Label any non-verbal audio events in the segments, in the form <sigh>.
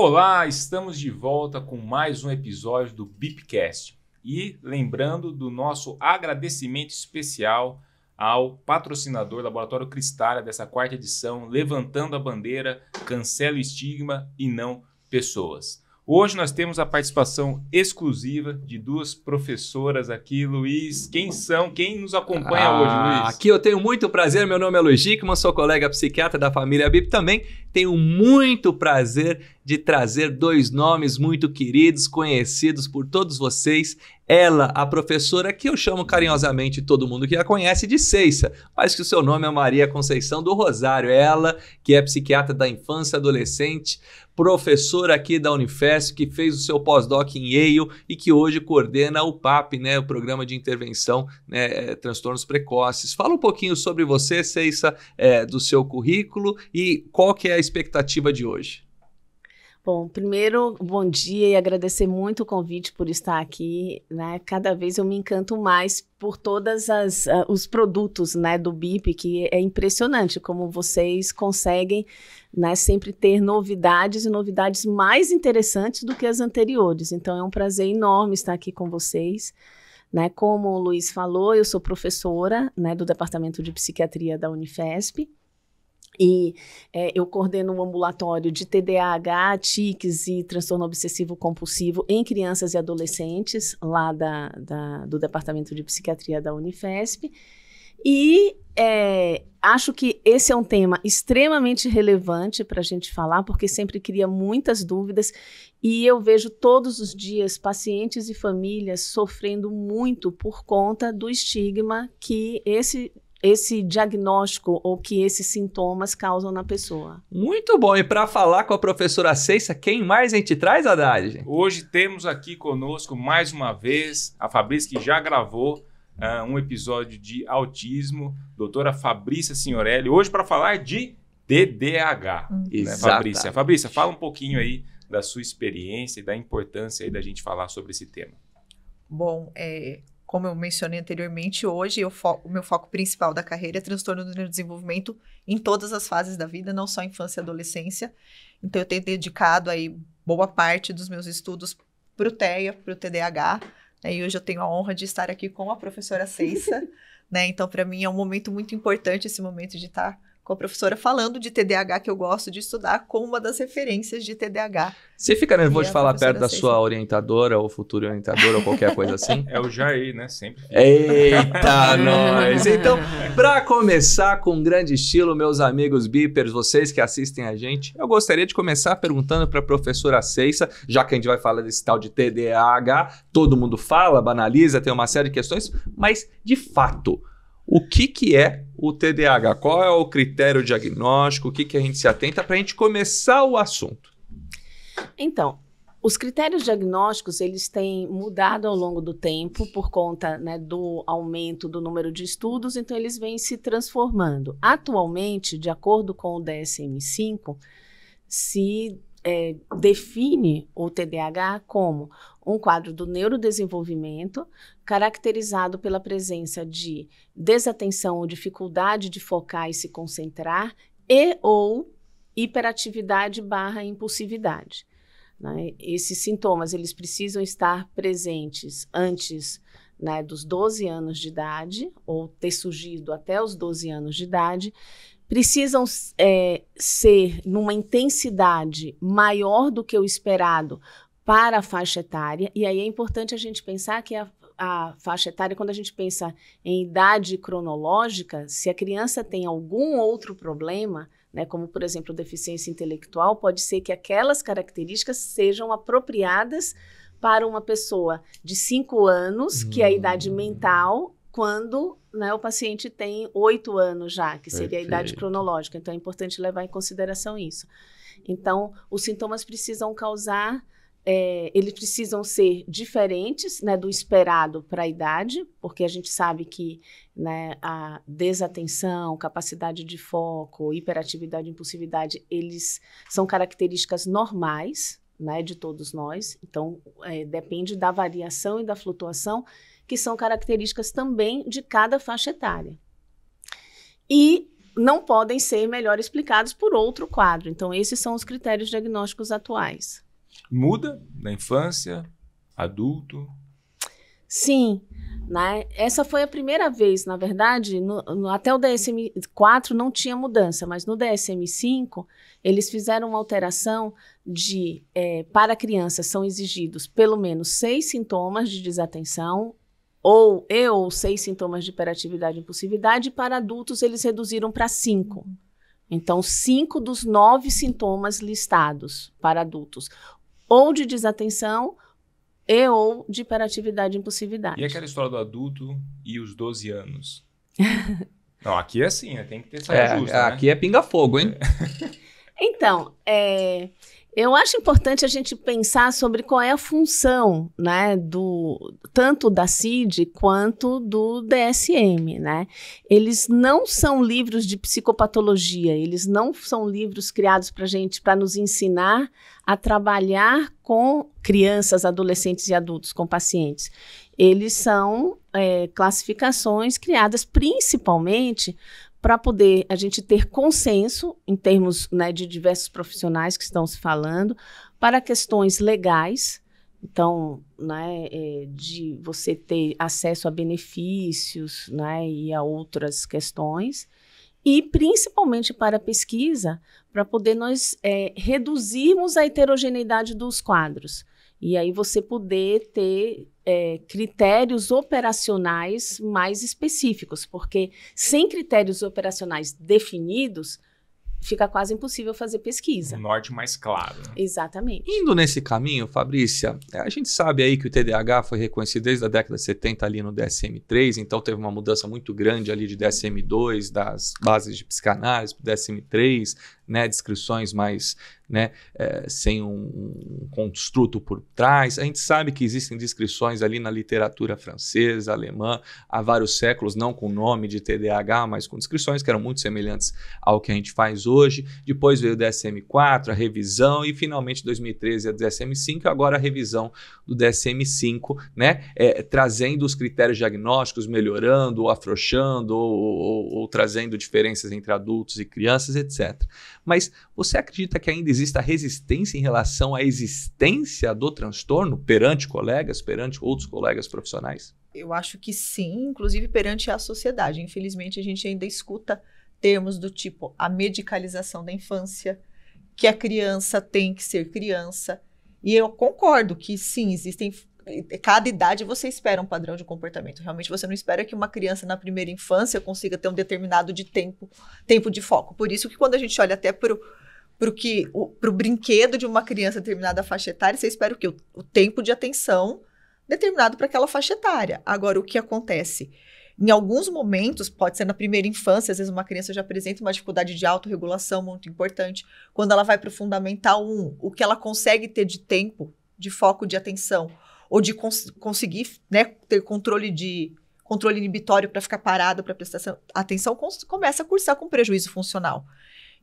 Olá, estamos de volta com mais um episódio do Bipcast. E lembrando do nosso agradecimento especial ao patrocinador Laboratório Cristália dessa quarta edição, Levantando a Bandeira, Cancela o Estigma e Não Pessoas. Hoje nós temos a participação exclusiva de duas professoras aqui, Luiz. Quem são? Quem nos acompanha ah, hoje, Luiz? Aqui eu tenho muito prazer. Meu nome é Luiz Dickman, sou colega psiquiatra da família BIP. Também tenho muito prazer de trazer dois nomes muito queridos, conhecidos por todos vocês. Ela, a professora que eu chamo carinhosamente todo mundo que a conhece de Ceissa, mas que o seu nome é Maria Conceição do Rosário. Ela, que é psiquiatra da infância e adolescente, professor aqui da Unifesp, que fez o seu pós-doc em Yale e que hoje coordena o PAP, né, o Programa de Intervenção né, é, Transtornos Precoces. Fala um pouquinho sobre você, Ceissa, é, do seu currículo e qual que é a expectativa de hoje. Bom, primeiro, bom dia e agradecer muito o convite por estar aqui. Né? Cada vez eu me encanto mais por todas as uh, os produtos né, do BIP, que é impressionante como vocês conseguem né? Sempre ter novidades e novidades mais interessantes do que as anteriores. Então é um prazer enorme estar aqui com vocês. Né? Como o Luiz falou, eu sou professora né, do Departamento de Psiquiatria da Unifesp. E é, eu coordeno um ambulatório de TDAH, tics e transtorno obsessivo compulsivo em crianças e adolescentes, lá da, da do Departamento de Psiquiatria da Unifesp. E é, acho que esse é um tema extremamente relevante para a gente falar, porque sempre cria muitas dúvidas e eu vejo todos os dias pacientes e famílias sofrendo muito por conta do estigma que esse esse diagnóstico ou que esses sintomas causam na pessoa. Muito bom. E para falar com a professora Ceissa, quem mais a gente traz, Haddad? Hoje temos aqui conosco mais uma vez a Fabrício, que já gravou uh, um episódio de autismo, doutora Fabrícia Signorelli, hoje para falar de TDAH. Hum. Né, Fabrícia? Fabrícia, fala um pouquinho aí da sua experiência e da importância aí da gente falar sobre esse tema. Bom, é, como eu mencionei anteriormente, hoje o meu foco principal da carreira é transtorno do neurodesenvolvimento em todas as fases da vida, não só infância e adolescência. Então, eu tenho dedicado aí boa parte dos meus estudos para o TEA, para o TDAH, né? E hoje eu tenho a honra de estar aqui com a professora Ceissa, né? Então, para mim é um momento muito importante esse momento de estar tá com a professora falando de TDAH que eu gosto de estudar com uma das referências de TDAH. Você fica nervoso de falar perto da sua orientadora ou futura orientadora ou qualquer coisa <laughs> assim? É o Jair, né? Sempre. Eita, <laughs> nós! Então, para começar com grande estilo, meus amigos beepers, vocês que assistem a gente, eu gostaria de começar perguntando para a professora Ceissa, já que a gente vai falar desse tal de TDAH, todo mundo fala, banaliza, tem uma série de questões, mas de fato, o que, que é o TDAH? Qual é o critério diagnóstico? O que, que a gente se atenta para a gente começar o assunto? Então, os critérios diagnósticos eles têm mudado ao longo do tempo por conta né, do aumento do número de estudos, então eles vêm se transformando. Atualmente, de acordo com o DSM-5, se é, define o TDAH como um quadro do neurodesenvolvimento caracterizado pela presença de desatenção ou dificuldade de focar e se concentrar e ou hiperatividade barra impulsividade. Né? Esses sintomas eles precisam estar presentes antes né, dos 12 anos de idade ou ter surgido até os 12 anos de idade precisam é, ser numa intensidade maior do que o esperado para a faixa etária. E aí é importante a gente pensar que a, a faixa etária, quando a gente pensa em idade cronológica, se a criança tem algum outro problema, né, como por exemplo deficiência intelectual, pode ser que aquelas características sejam apropriadas para uma pessoa de 5 anos, hum. que é a idade hum. mental, quando né, o paciente tem oito anos já, que seria Perfeito. a idade cronológica, então é importante levar em consideração isso. Então, os sintomas precisam causar, é, eles precisam ser diferentes né, do esperado para a idade, porque a gente sabe que né, a desatenção, capacidade de foco, hiperatividade, impulsividade, eles são características normais né, de todos nós. Então, é, depende da variação e da flutuação que são características também de cada faixa etária. E não podem ser melhor explicados por outro quadro. Então, esses são os critérios diagnósticos atuais. Muda na infância, adulto? Sim. Né? Essa foi a primeira vez, na verdade, no, no, até o DSM-4 não tinha mudança, mas no DSM-5 eles fizeram uma alteração de, é, para crianças são exigidos pelo menos seis sintomas de desatenção ou e ou seis sintomas de hiperatividade e impulsividade, para adultos eles reduziram para cinco. Então, cinco dos nove sintomas listados para adultos, ou de desatenção, e ou de hiperatividade e impulsividade. E aquela história do adulto e os 12 anos? <laughs> Não, aqui é assim, é, tem que ter saída é, justa. Né? Aqui né? é pinga-fogo, hein? Então, é, eu acho importante a gente pensar sobre qual é a função, né, do tanto da CID quanto do DSM, né? Eles não são livros de psicopatologia, eles não são livros criados para gente para nos ensinar a trabalhar com crianças, adolescentes e adultos, com pacientes. Eles são é, classificações criadas principalmente para poder a gente ter consenso em termos né, de diversos profissionais que estão se falando, para questões legais, então, né, é, de você ter acesso a benefícios né, e a outras questões, e principalmente para pesquisa, para poder nós é, reduzirmos a heterogeneidade dos quadros. E aí você poder ter é, critérios operacionais mais específicos, porque sem critérios operacionais definidos, fica quase impossível fazer pesquisa. Um norte mais claro. Né? Exatamente. Indo nesse caminho, Fabrícia, é, a gente sabe aí que o TDAH foi reconhecido desde a década de 70 ali no DSM-3, então teve uma mudança muito grande ali de DSM-2, das bases de psicanálise para o DSM-3, né, descrições mais né, é, sem um, um, construto por trás. A gente sabe que existem descrições ali na literatura francesa, alemã, há vários séculos, não com nome de TDAH, mas com descrições que eram muito semelhantes ao que a gente faz hoje. Depois veio o DSM-4, a revisão, e finalmente 2013 a DSM-5, agora a revisão do DSM-5, né, é, trazendo os critérios diagnósticos, melhorando, ou afrouxando, ou, ou, ou trazendo diferenças entre adultos e crianças, etc. Mas você acredita que ainda exista resistência em relação à existência do transtorno perante colegas, perante outros colegas profissionais? Eu acho que sim, inclusive perante a sociedade. Infelizmente, a gente ainda escuta termos do tipo a medicalização da infância, que a criança tem que ser criança. E eu concordo que sim, existem cada idade você espera um padrão de comportamento. Realmente você não espera que uma criança na primeira infância consiga ter um determinado de tempo, tempo de foco. Por isso que quando a gente olha até para pro que o, pro brinquedo de uma criança determinada faixa etária, você espera o quê? O, o tempo de atenção determinado para aquela faixa etária. Agora, o que acontece? Em alguns momentos, pode ser na primeira infância, às vezes uma criança já apresenta uma dificuldade de autorregulação muito importante. Quando ela vai para o Fundamental 1, o que ela consegue ter de tempo, de foco de atenção, ou de cons conseguir né, ter controle de controle inibitório para ficar parado para prestar atenção, começa a cursar com prejuízo funcional.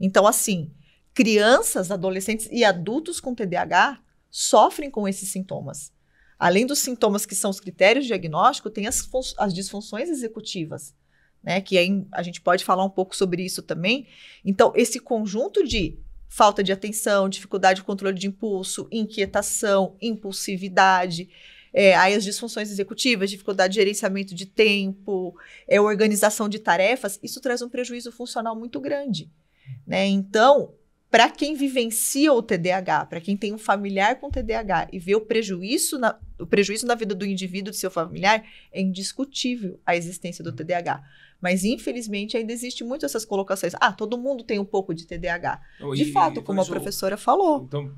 Então, assim, crianças, adolescentes e adultos com TDAH sofrem com esses sintomas. Além dos sintomas que são os critérios diagnósticos, tem as, as disfunções executivas, né? Que aí a gente pode falar um pouco sobre isso também. Então, esse conjunto de falta de atenção, dificuldade de controle de impulso, inquietação, impulsividade, é, aí as disfunções executivas, dificuldade de gerenciamento de tempo, é, organização de tarefas, isso traz um prejuízo funcional muito grande. Né? Então, para quem vivencia o TDAH, para quem tem um familiar com TDAH e vê o prejuízo, na, o prejuízo na vida do indivíduo, do seu familiar, é indiscutível a existência do TDAH. Mas, infelizmente, ainda existe muito essas colocações. Ah, todo mundo tem um pouco de TDAH. de e, fato, e, como a professora falou. Então,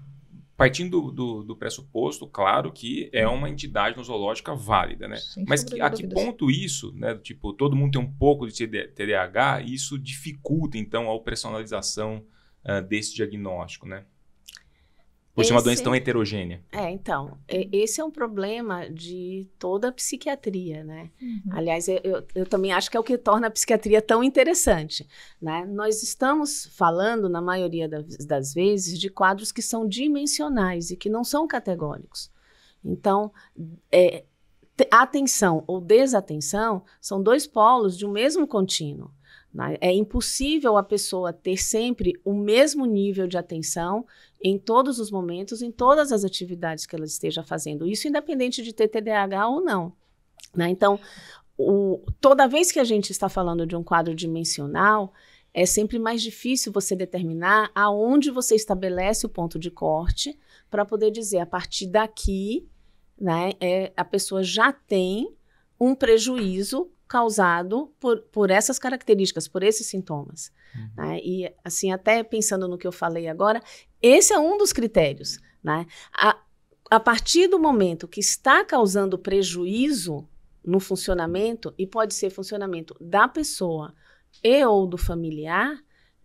partindo do, do, pressuposto, claro que é uma entidade nosológica válida, né? Sem Mas que, a que ponto isso, né? Tipo, todo mundo tem um pouco de TDAH, isso dificulta, então, a operacionalização uh, desse diagnóstico, né? Por ser uma doença tão heterogênea. É, então, esse é um problema de toda a psiquiatria, né? Uhum. Aliás, eu, eu, eu, também acho que é o que torna a psiquiatria tão interessante, né? Nós estamos falando, na maioria das, das vezes, de quadros que são dimensionais e que não são categóricos. Então, é, atenção ou desatenção são dois polos de um mesmo contínuo. Né? É impossível a pessoa ter sempre o mesmo nível de atenção em todos os momentos, em todas as atividades que ela esteja fazendo. Isso independente de ter TDAH ou não. Né? Então, o, toda vez que a gente está falando de um quadro dimensional, é sempre mais difícil você determinar aonde você estabelece o ponto de corte para poder dizer a partir daqui, né, é, a pessoa já tem um prejuízo causado por, por essas características, por esses sintomas. Uhum. Né? E, assim, até pensando no que eu falei agora, esse é um dos critérios. Né? A, a partir do momento que está causando prejuízo no funcionamento, e pode ser funcionamento da pessoa e ou do familiar,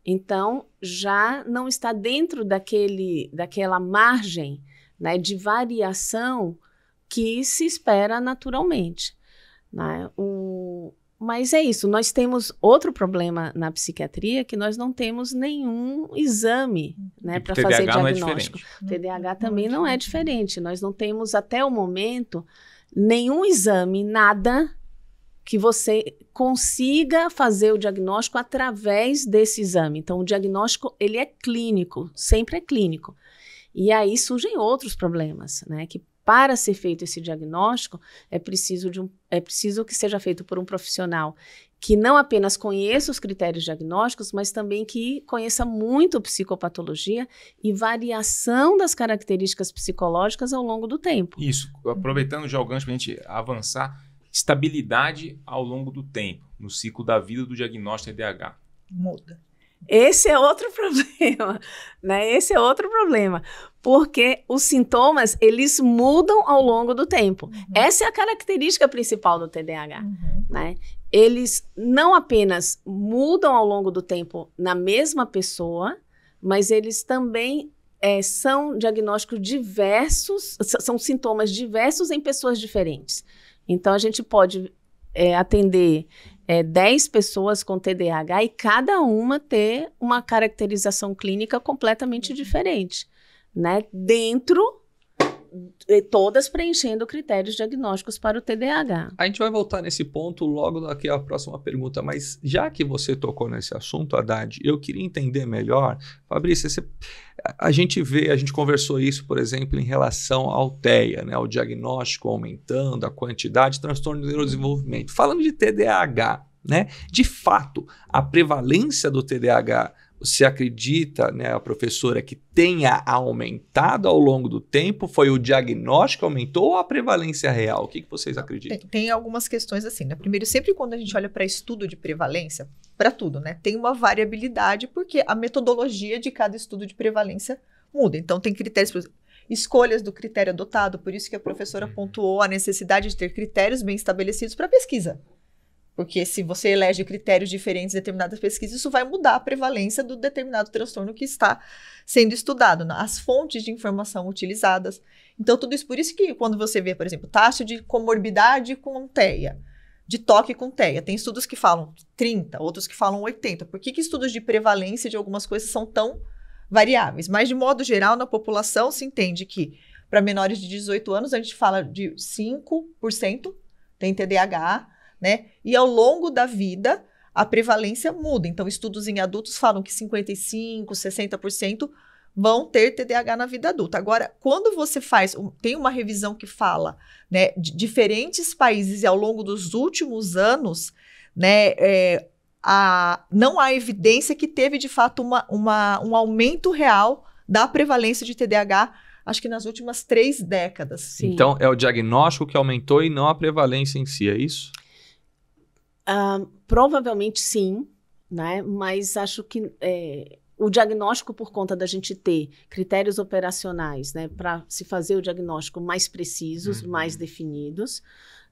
então já não está dentro daquele, daquela margem né, de variação que se espera naturalmente. Né? O... Mas é isso, nós temos outro problema na psiquiatria que nós não temos nenhum exame uhum. né, para fazer é diagnóstico. É o TDAH também não é diferente. Nós não temos, até o momento, nenhum exame, nada que você consiga fazer o diagnóstico através desse exame. Então, o diagnóstico ele é clínico, sempre é clínico. E aí surgem outros problemas, né? Que para ser feito esse diagnóstico, é preciso, de um, é preciso que seja feito por um profissional que não apenas conheça os critérios diagnósticos, mas também que conheça muito psicopatologia e variação das características psicológicas ao longo do tempo. Isso, aproveitando já o gancho para a gente avançar, estabilidade ao longo do tempo, no ciclo da vida do diagnóstico EDH. Muda. Esse é outro <laughs> problema, né? Esse é outro problema, porque os sintomas, eles mudam ao longo do tempo. Uhum. Essa é a característica principal do TDAH, uhum. né? Eles não apenas mudam ao longo do tempo na mesma pessoa, mas eles também é, são diagnósticos diversos, são sintomas diversos em pessoas diferentes. Então, a gente pode é, atender é, 10 pessoas com TDAH e cada uma ter uma caracterização clínica completamente uhum. diferente, né? Dentro eh, todas preenchendo critérios diagnósticos para o TDAH. A gente vai voltar nesse ponto logo daqui à próxima pergunta, mas já que você tocou nesse assunto, Haddad, eu queria entender melhor. Fabrícia, você, a gente vê, a gente conversou isso, por exemplo, em relação ao TEA, né, o diagnóstico aumentando, a quantidade, de transtorno de neurodesenvolvimento. Falando de TDAH, né, de fato, a prevalência do TDAH você acredita, né, a professora, que tenha aumentado ao longo do tempo? Foi o diagnóstico que aumentou ou a prevalência real? O que, que vocês acreditam? Tem, tem algumas questões assim, né? Primeiro, sempre quando a gente olha para estudo de prevalência, para tudo, né? Tem uma variabilidade porque a metodologia de cada estudo de prevalência muda. Então, tem critérios, escolhas do critério adotado, por isso que a professora uhum. pontuou a necessidade de ter critérios bem estabelecidos para pesquisa. Porque se você elege critérios diferentes em determinadas pesquisas, isso vai mudar a prevalência do determinado transtorno que está sendo estudado, né? as fontes de informação utilizadas. Então, tudo isso por isso que quando você vê, por exemplo, taxa de comorbidade com TEA, de toque com TEA, tem estudos que falam 30, outros que falam 80. Por que, que estudos de prevalência de algumas coisas são tão variáveis? Mas, de modo geral, na população se entende que para menores de 18 anos, a gente fala de 5% tem TDAH, né? E ao longo da vida, a prevalência muda. Então, estudos em adultos falam que 55, 60% vão ter TDAH na vida adulta. Agora, quando você faz, tem uma revisão que fala, né, de diferentes países e ao longo dos últimos anos, né, é, a, não há evidência que teve de fato uma, uma, um aumento real da prevalência de TDAH, acho que nas últimas três décadas. Sim. Então, é o diagnóstico que aumentou e não a prevalência em si, é isso? provavelmente sim, né? Mas acho que é, o diagnóstico, por conta da gente ter critérios operacionais, né, para se fazer o diagnóstico mais precisos, uhum. mais definidos,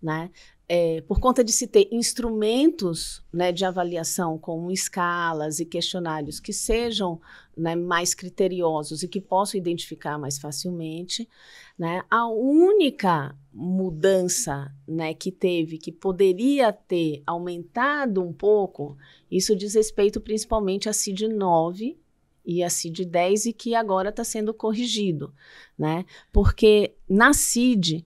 né? É, por conta de se ter instrumentos né, de avaliação, como escalas e questionários que sejam né, mais criteriosos e que possam identificar mais facilmente, né, a única mudança né, que teve, que poderia ter aumentado um pouco, isso diz respeito principalmente à CID 9 e a CID 10 e que agora está sendo corrigido, né? Porque na CID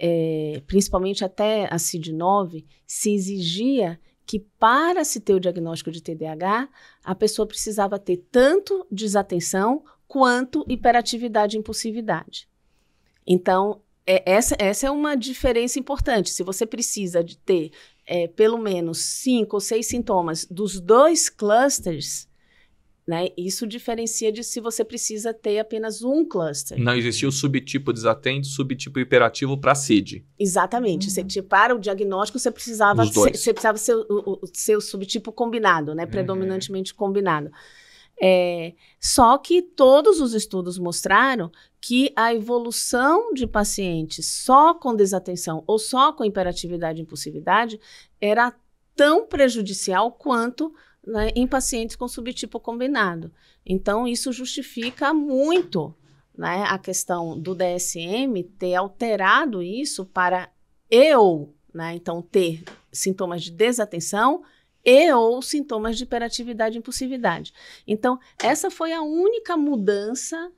é, principalmente até a CID-9, se exigia que para se ter o diagnóstico de TDAH, a pessoa precisava ter tanto desatenção quanto hiperatividade e impulsividade. Então, é, essa, essa é uma diferença importante. Se você precisa de ter é, pelo menos cinco ou seis sintomas dos dois clusters, né? Isso diferencia de se você precisa ter apenas um cluster. Não existia o subtipo desatento, subtipo hiperativo para CID. Exatamente. Uhum. Você, hum. para o diagnóstico, você precisava, ser, você precisava ser o, o seu subtipo combinado, né? Uhum. predominantemente uhum. combinado. É, só que todos os estudos mostraram que a evolução de pacientes só com desatenção ou só com hiperatividade e impulsividade era tão prejudicial quanto né, em pacientes com subtipo combinado. Então, isso justifica muito né, a questão do DSM ter alterado isso para eu, né, então, ter sintomas de desatenção e ou sintomas de hiperatividade e impulsividade. Então, essa foi a única mudança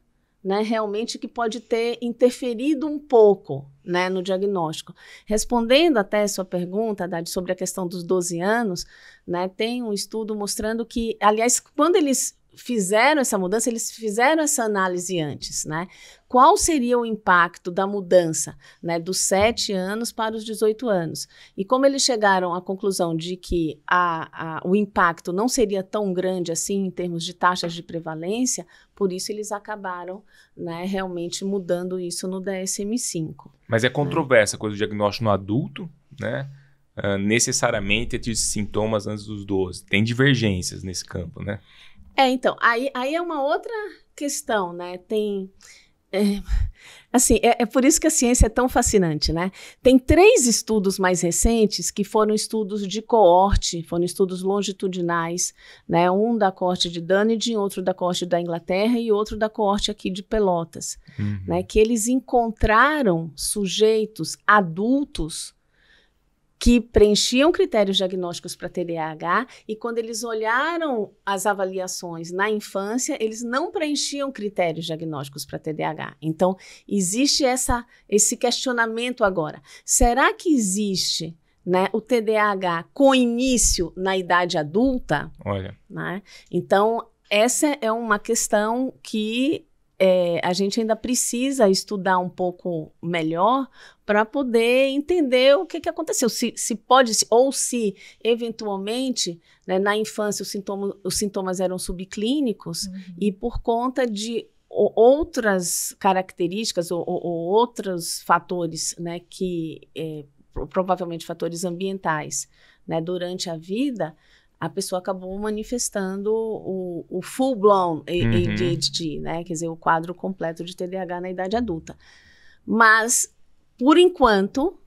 né, realmente que pode ter interferido um pouco né, no diagnóstico. Respondendo até a sua pergunta, Dade, sobre a questão dos 12 anos, né, tem um estudo mostrando que, aliás, quando eles fizeram essa mudança, eles fizeram essa análise antes, né? Qual seria o impacto da mudança, né, dos 7 anos para os 18 anos? E como eles chegaram à conclusão de que a, a, o impacto não seria tão grande assim em termos de taxas de prevalência, por isso eles acabaram, né, realmente mudando isso no DSM-5. Mas é né? controversa né? coisa do diagnóstico no adulto, né? Uh, necessariamente ter é sintomas antes dos 12. Tem divergências nesse campo, né? É, então, aí, aí é uma outra questão, né? Tem. É, assim, é, é, por isso que a ciência é tão fascinante, né? Tem três estudos mais recentes que foram estudos de coorte, foram estudos longitudinais, né? Um da corte de Dunedin, outro da corte da Inglaterra e outro da corte aqui de Pelotas, né? uhum. né? Que eles encontraram sujeitos adultos que preenchiam critérios diagnósticos para TDAH e quando eles olharam as avaliações na infância, eles não preenchiam critérios diagnósticos para TDAH. Então, existe essa, esse questionamento agora. Será que existe né, o TDAH com início na idade adulta? Olha. Né? Então, essa é uma questão que é, a gente ainda precisa estudar um pouco melhor para poder entender o que, que aconteceu. Se, se pode, se, ou se eventualmente né, na infância os, sintoma, os sintomas eram subclínicos uhum. e por conta de outras características ou, ou, ou outros fatores né, que é, provavelmente fatores ambientais né, durante a vida a pessoa acabou manifestando o, o full-blown ADHD, uhum. né? Quer dizer, o quadro completo de TDAH na idade adulta. Mas, por enquanto,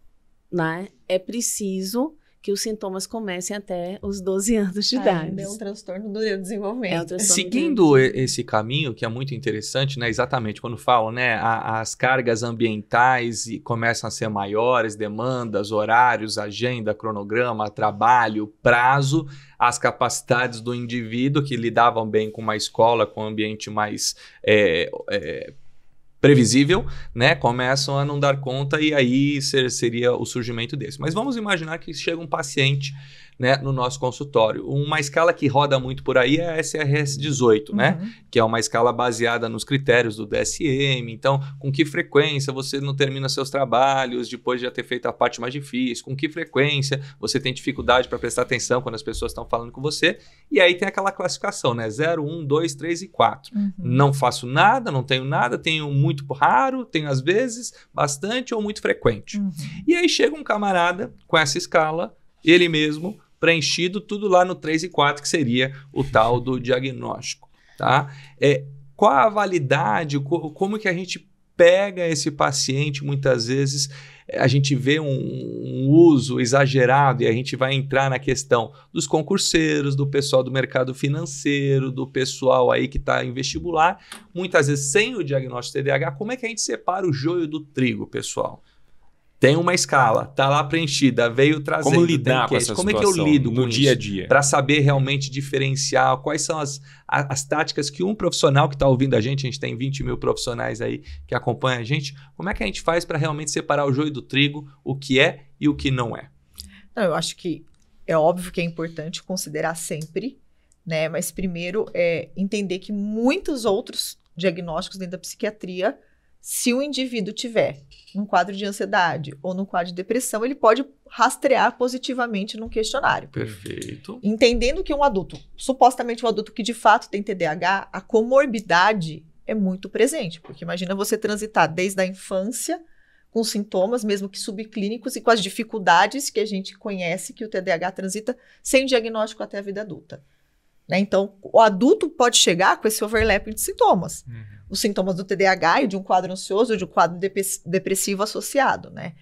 né, é preciso que os sintomas comecem até os 12 anos de idade. É um transtorno do desenvolvimento. É um Seguindo do... esse caminho, que é muito interessante, né? Exatamente, quando falam, né? A, as cargas ambientais começam a ser maiores, demandas, horários, agenda, cronograma, trabalho, prazo, as capacidades do indivíduo que lidavam bem com uma escola, com um ambiente mais é, é, previsível, né, começam a não dar conta e aí ser, seria o surgimento desse. Mas vamos imaginar que chega um paciente né, no nosso consultório. Uma escala que roda muito por aí é a SRS 18, né, uhum. né? Que é uma escala baseada nos critérios do DSM. Então, com que frequência você não termina seus trabalhos depois de já ter feito a parte mais difícil? Com que frequência você tem dificuldade para prestar atenção quando as pessoas estão falando com você? E aí tem aquela classificação, né? 0, 1, 2, 3 e 4. Uhum. Não faço nada, não tenho nada, tenho muito raro, tenho às vezes, bastante ou muito frequente. Uhum. E aí chega um camarada com essa escala, ele mesmo preenchido, tudo lá no 3 e 4, que seria o tal do <laughs> diagnóstico. Tá? É, qual a validade, como que a gente pega esse paciente, muitas vezes é, a gente vê um, um, uso exagerado e a gente vai entrar na questão dos concurseiros, do pessoal do mercado financeiro, do pessoal aí que está em vestibular, muitas vezes sem o diagnóstico TDAH, como é que a gente separa o joio do trigo, pessoal? tem uma escala, tá lá preenchida, veio trazer. Como lidar com essa Como é que eu lido no dia a dia? Para saber realmente diferenciar quais são as, as, as táticas que um profissional que está ouvindo a gente, a gente tem 20 mil profissionais aí que acompanham a gente, como é que a gente faz para realmente separar o joio do trigo, o que é e o que não é? Não, eu acho que é óbvio que é importante considerar sempre, né? Mas primeiro é entender que muitos outros diagnósticos dentro da psiquiatria se o indivíduo tiver num quadro de ansiedade ou num quadro de depressão, ele pode rastrear positivamente num questionário. Perfeito. Entendendo que um adulto, supostamente um adulto que de fato tem TDAH, a comorbidade é muito presente, porque imagina você transitar desde a infância com sintomas, mesmo que subclínicos, e com as dificuldades que a gente conhece que o TDAH transita sem diagnóstico até a vida adulta. Né? Então, o adulto pode chegar com esse overlapping de sintomas. Uhum os sintomas do TDAH e de um quadro ansioso ou de um quadro depressivo associado, né?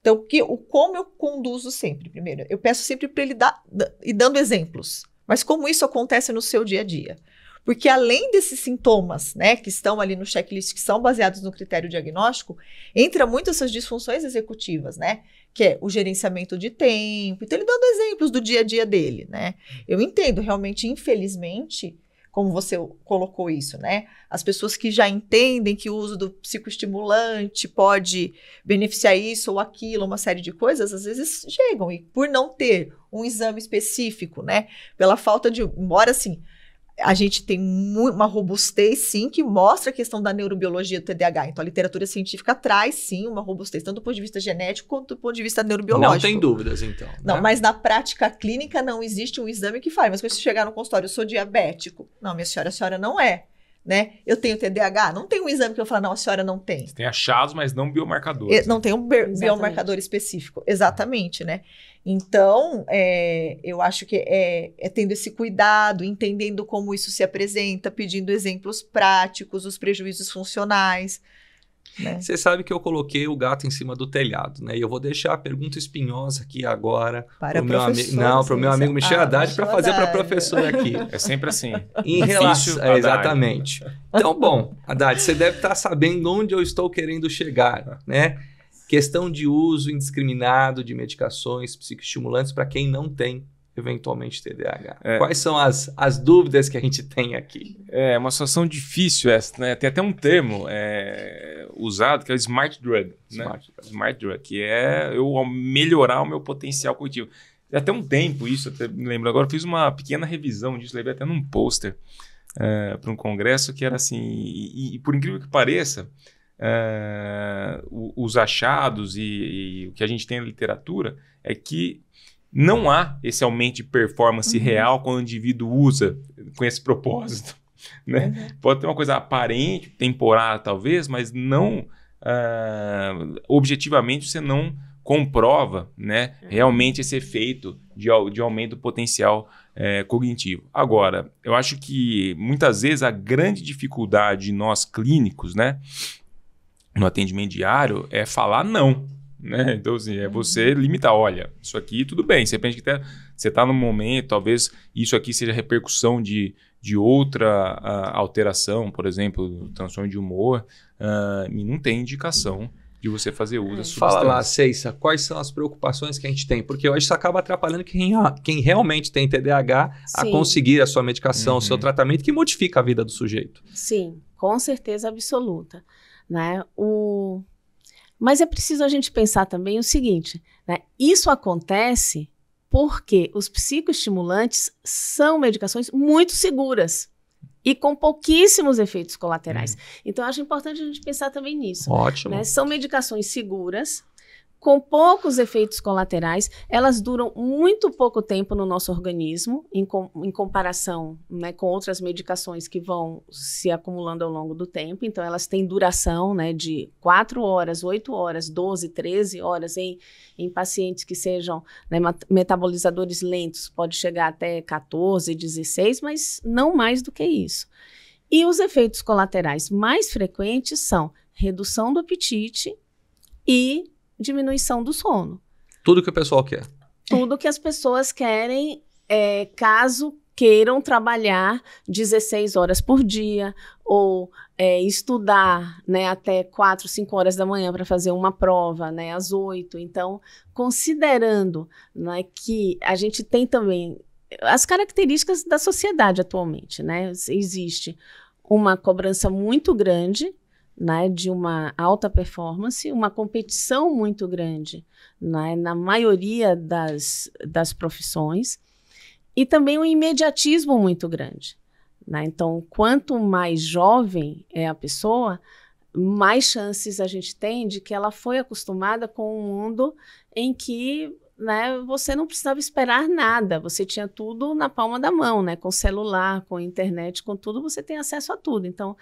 Então, que, o como eu conduzo sempre? Primeiro, eu peço sempre para ele dar e dando exemplos. Mas como isso acontece no seu dia a dia? Porque além desses sintomas, né, que estão ali no checklist, que são baseados no critério diagnóstico, entra muito essas disfunções executivas, né? Que é o gerenciamento de tempo. Então, ele dando exemplos do dia a dia dele, né? Eu entendo, realmente, infelizmente, como você colocou isso, né? As pessoas que já entendem que o uso do psicoestimulante pode beneficiar isso ou aquilo, uma série de coisas, às vezes chegam e por não ter um exame específico, né? Pela falta de, embora assim, a gente tem uma robustez, sim, que mostra a questão da neurobiologia do TDAH. Então, a literatura científica traz, sim, uma robustez, tanto do ponto de vista genético quanto do ponto de vista neurobiológico. Não tem dúvidas, então. Né? Não, mas na prática clínica não existe um exame que fale. Mas quando você chegar no consultório, eu sou diabético. Não, minha senhora, a senhora não é né? Eu tenho TDAH? Não tem um exame que eu falo, não, a senhora não tem. Você tem achados, mas não biomarcadores. Né? Não né? tem um Exatamente. biomarcador específico. Exatamente, né? Então, é, eu acho que é, é, tendo esse cuidado, entendendo como isso se apresenta, pedindo exemplos práticos, os prejuízos funcionais. Né? Você sabe que eu coloquei o gato em cima do telhado, né? E eu vou deixar a pergunta espinhosa aqui agora para o meu amigo, não, para o meu amigo Michel ah, Haddad para fazer para a professora aqui. <laughs> É sempre assim. Em relação, é, exatamente. Então, bom, Haddad, você deve estar tá sabendo onde eu estou querendo chegar, né? Questão de uso indiscriminado de medicações psicoestimulantes para quem não tem eventualmente TDAH. É. Quais são as, as dúvidas que a gente tem aqui? É, é uma situação difícil essa, né? Tem até um termo é, usado que é o smart drug, né? smart né? Drug. Smart drug, que é eu melhorar o meu potencial cognitivo. Até um tempo isso, até me lembro agora, fiz uma pequena revisão disso, levei até num pôster é, para um congresso que era assim, e, e por incrível que pareça, é, os achados e, e o que a gente tem na literatura é que não há esse aumento de performance uhum. real quando o indivíduo usa com esse propósito. <laughs> Né? Uhum. Pode ter uma coisa aparente, temporária talvez, mas não uh, objetivamente você não comprova né, uhum. realmente esse efeito de, de aumento do potencial é, cognitivo. Agora, eu acho que muitas vezes a grande dificuldade de nós clínicos, né, no atendimento diário, é falar não. Né? Então, assim, é você uhum. limitar. Olha, isso aqui tudo bem. Você pensa que tá, você está no momento, talvez isso aqui seja repercussão de, de outra ah, alteração, por exemplo, transtorno de humor, uh, e não tem indicação de você fazer uso é. da Fala lá, Ceissa, quais são as preocupações que a gente tem? Porque hoje isso acaba atrapalhando quem, quem realmente tem TDAH Sim. a conseguir a sua medicação, uhum. o seu uhum. tratamento, que modifica a vida do sujeito. Sim, com certeza absoluta. Né? O mas é preciso a gente pensar também o seguinte: né? isso acontece porque os psicoestimulantes são medicações muito seguras e com pouquíssimos efeitos colaterais. Hum. Então, acho importante a gente pensar também nisso. Ótimo. Né? São medicações seguras com poucos efeitos colaterais, elas duram muito pouco tempo no nosso organismo, em, com, em comparação né, com outras medicações que vão se acumulando ao longo do tempo. Então, elas têm duração né, de 4 horas, 8 horas, 12, 13 horas em, em pacientes que sejam né, metabolizadores lentos, pode chegar até 14, 16, mas não mais do que isso. E os efeitos colaterais mais frequentes são redução do apetite e diminuição do sono. Tudo que o pessoal quer. Tudo que as pessoas querem, é, caso queiram trabalhar 16 horas por dia ou é, estudar né, até 4, 5 horas da manhã para fazer uma prova né, às 8. Então, considerando né, que a gente tem também as características da sociedade atualmente, né? Existe uma cobrança muito grande né, de uma alta performance, uma competição muito grande né, na maioria das, das profissões e também um imediatismo muito grande. Né? Então, quanto mais jovem é a pessoa, mais chances a gente tem de que ela foi acostumada com um mundo em que né, você não precisava esperar nada, você tinha tudo na palma da mão, né, com celular, com internet, com tudo, você tem acesso a tudo. Então,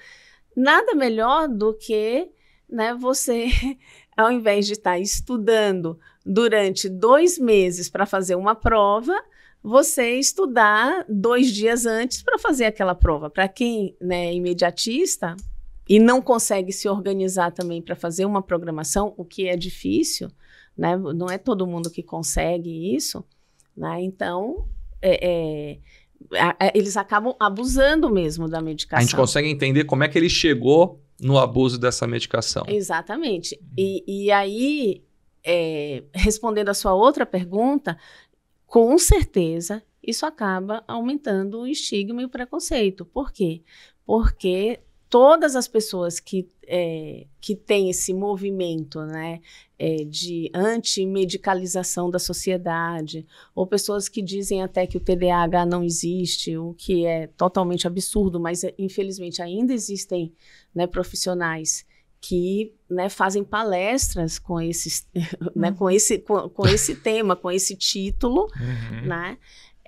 nada melhor do que né, você, <laughs> ao invés de estar estudando durante dois meses para fazer uma prova, você estudar dois dias antes para fazer aquela prova. Para quem né, é imediatista e não consegue se organizar também para fazer uma programação, o que é difícil, né? não é todo mundo que consegue isso, né? então é, é, eles acabam abusando mesmo da medicação. A gente consegue entender como é que ele chegou no abuso dessa medicação. Exatamente. E, e aí, é, respondendo a sua outra pergunta, com certeza isso acaba aumentando o estigma e o preconceito. Por quê? Porque todas as pessoas que é, que tem esse movimento né, é, de anti-medicalização da sociedade, ou pessoas que dizem até que o TDAH não existe, o que é totalmente absurdo, mas é, infelizmente ainda existem né, profissionais que né, fazem palestras com, esses, uhum. <laughs> né, com, uhum. esse, com, com esse tema, com esse título, uhum. né,